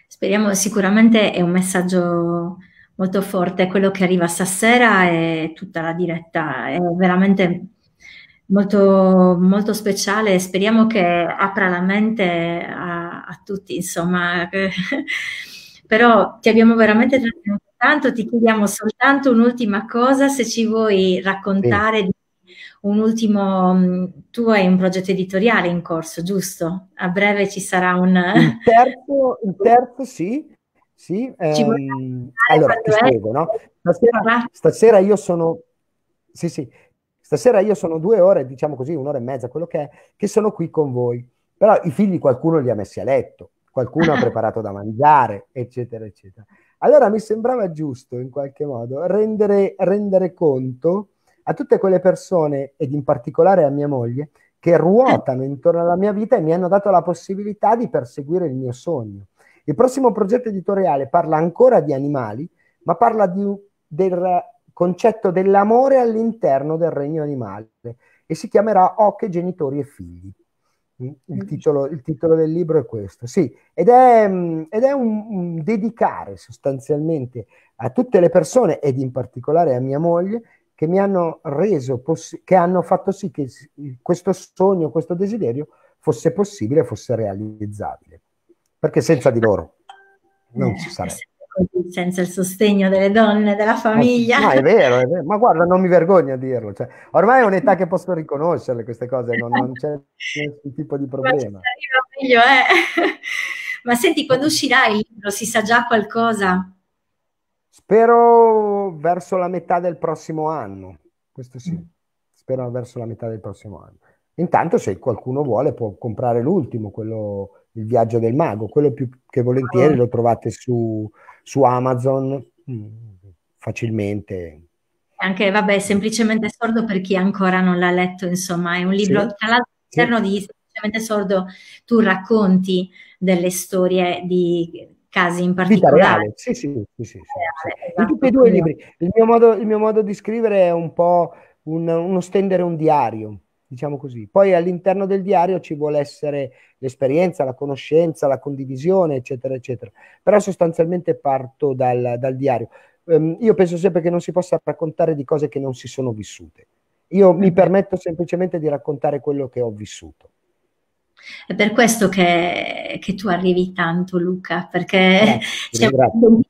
Speriamo, sicuramente è un messaggio molto forte. Quello che arriva stasera e tutta la diretta è veramente molto, molto speciale. Speriamo che apra la mente a, a tutti, insomma. Però ti abbiamo veramente trattenuto tanto, ti chiediamo soltanto un'ultima cosa, se ci vuoi raccontare sì. un ultimo, mm, tu hai un progetto editoriale in corso, giusto? A breve ci sarà un... Il terzo, il terzo sì, sì, ehm, allora ti spiego, no? Stasera, stasera, io sono, sì, sì, stasera io sono due ore, diciamo così, un'ora e mezza, quello che è, che sono qui con voi. Però i figli qualcuno li ha messi a letto, qualcuno ha preparato da mangiare, eccetera, eccetera. Allora mi sembrava giusto, in qualche modo, rendere, rendere conto a tutte quelle persone, ed in particolare a mia moglie, che eh. ruotano intorno alla mia vita e mi hanno dato la possibilità di perseguire il mio sogno il prossimo progetto editoriale parla ancora di animali, ma parla di, del concetto dell'amore all'interno del regno animale e si chiamerà Ocche, genitori e figli. Mm, il mm. titolo, il titolo, del libro è questo, sì, ed è, mm, ed è un, un, dedicare sostanzialmente a tutte le persone ed in particolare a mia moglie che mi hanno reso, poss- che hanno fatto sì che questo sogno, questo desiderio fosse possibile, fosse realizzabile perché senza di loro non ci sarebbe. Senza il sostegno delle donne, della famiglia. No, è vero, è vero. ma guarda, non mi vergogno a dirlo. Cioè, ormai è un'età che posso riconoscerle queste cose, non, non c'è nessun tipo di problema. Meglio, eh. Ma senti, quando uscirà il libro, si sa già qualcosa? Spero verso la metà del prossimo anno, questo sì, mm. spero verso la metà del prossimo anno. Intanto se qualcuno vuole può comprare l'ultimo, quello il viaggio del mago, quello più che volentieri ah. lo trovate su, su Amazon mm, facilmente. Anche, vabbè, semplicemente sordo per chi ancora non l'ha letto, insomma, è un libro, sì. tra l'altro, all'interno sì. di Semplicemente sordo tu racconti delle storie di casi in particolare. Vita reale, sì, sì, sì. sì, sì. Esatto. tutti e due i libri. Il mio, modo, il mio modo di scrivere è un po' un, uno stendere un diario, diciamo così. Poi all'interno del diario ci vuole essere l'esperienza, la conoscenza, la condivisione, eccetera, eccetera. Però sostanzialmente parto dal, dal diario. Um, io penso sempre che non si possa raccontare di cose che non si sono vissute. Io mi permetto semplicemente di raccontare quello che ho vissuto. È per questo che, che tu arrivi tanto, Luca, perché eh, c'è un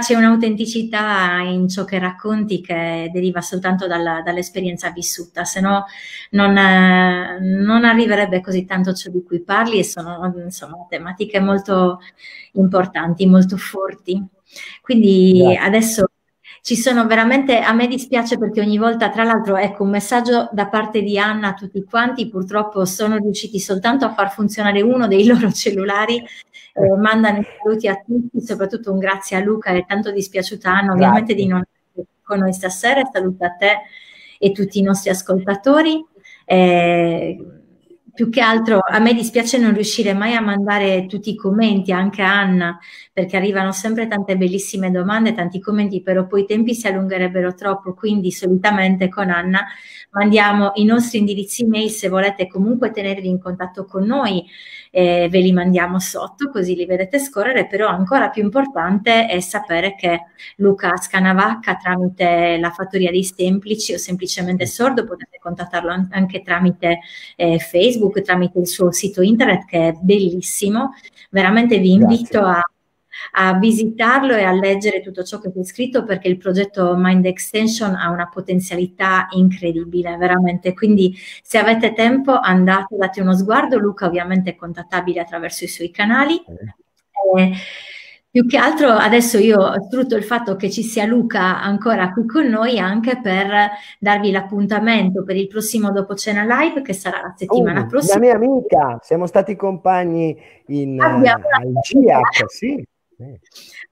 c'è un'autenticità in ciò che racconti che deriva soltanto dalla, dall'esperienza vissuta, se no non, non, arriverebbe così tanto ciò di cui parli e sono insomma, tematiche molto importanti, molto forti. Quindi Grazie. adesso ci sono veramente, a me dispiace perché ogni volta, tra l'altro, ecco un messaggio da parte di Anna a tutti quanti, purtroppo sono riusciti soltanto a far funzionare uno dei loro cellulari, eh, eh, mandano i saluti a tutti, soprattutto un grazie a Luca, è tanto dispiaciuta Anna ovviamente grazie. di non essere con noi stasera, saluto a te e tutti i nostri ascoltatori. Eh, più che altro a me dispiace non riuscire mai a mandare tutti i commenti, anche a Anna, perché arrivano sempre tante bellissime domande, tanti commenti, però poi i tempi si allungherebbero troppo, quindi solitamente con Anna mandiamo i nostri indirizzi mail se volete comunque tenervi in contatto con noi eh, ve li mandiamo sotto così li vedete scorrere, però ancora più importante è sapere che Luca Scanavacca tramite la fattoria dei semplici o semplicemente sordo potete contattarlo anche tramite eh, Facebook, tramite il suo sito internet che è bellissimo. Veramente vi invito Grazie. a a visitarlo e a leggere tutto ciò che c'è scritto perché il progetto Mind Extension ha una potenzialità incredibile, veramente. Quindi se avete tempo andate, date uno sguardo. Luca ovviamente è contattabile attraverso i suoi canali. Eh. eh, più che altro adesso io sfrutto il fatto che ci sia Luca ancora qui con noi anche per darvi l'appuntamento per il prossimo dopo cena live che sarà la settimana oh, prossima. La mia amica, siamo stati compagni in, Abbiamo sì. Yeah.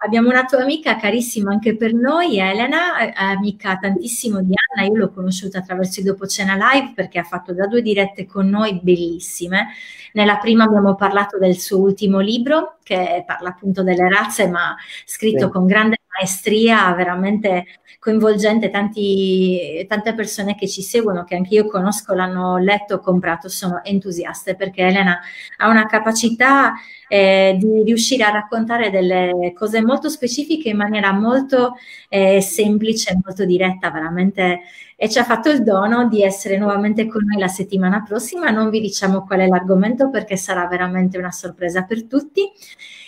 Abbiamo una tua amica carissima anche per noi, Elena, eh, amica tantissimo di Anna, io l'ho conosciuta attraverso il Dopo Cena Live perché ha fatto da due dirette con noi bellissime. Nella prima abbiamo parlato del suo ultimo libro che parla appunto delle razze ma scritto sì. con grande maestria, veramente coinvolgente, tanti, tante persone che ci seguono, che anche io conosco, l'hanno letto, comprato, sono entusiaste perché Elena ha una capacità eh, di riuscire a raccontare delle cose molto molto specifiche in maniera molto eh, semplice, molto diretta veramente e ci ha fatto il dono di essere nuovamente con noi la settimana prossima. Non vi diciamo qual è l'argomento perché sarà veramente una sorpresa per tutti.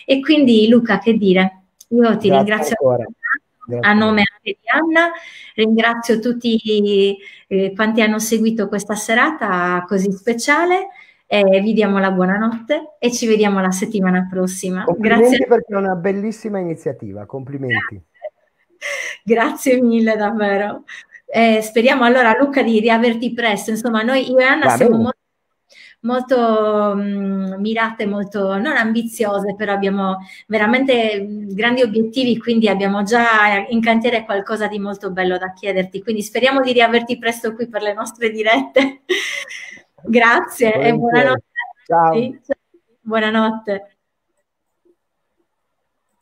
E quindi Luca, che dire? Io ti Grazie ringrazio. Ancora. a nome anche di Anna. Ringrazio tutti eh, quanti hanno seguito questa serata così speciale eh, vi diamo la buonanotte e ci vediamo la settimana prossima. Grazie perché è una bellissima iniziativa, complimenti. Grazie mille davvero. Eh, speriamo allora Luca di riaverti presto, insomma noi io e Anna Va siamo molto molto mh, mm, mirate, molto non ambiziose, però abbiamo veramente grandi obiettivi, quindi abbiamo già in cantiere qualcosa di molto bello da chiederti. Quindi speriamo di riaverti presto qui per le nostre dirette. Grazie e buonanotte. Ciao. Buonanotte.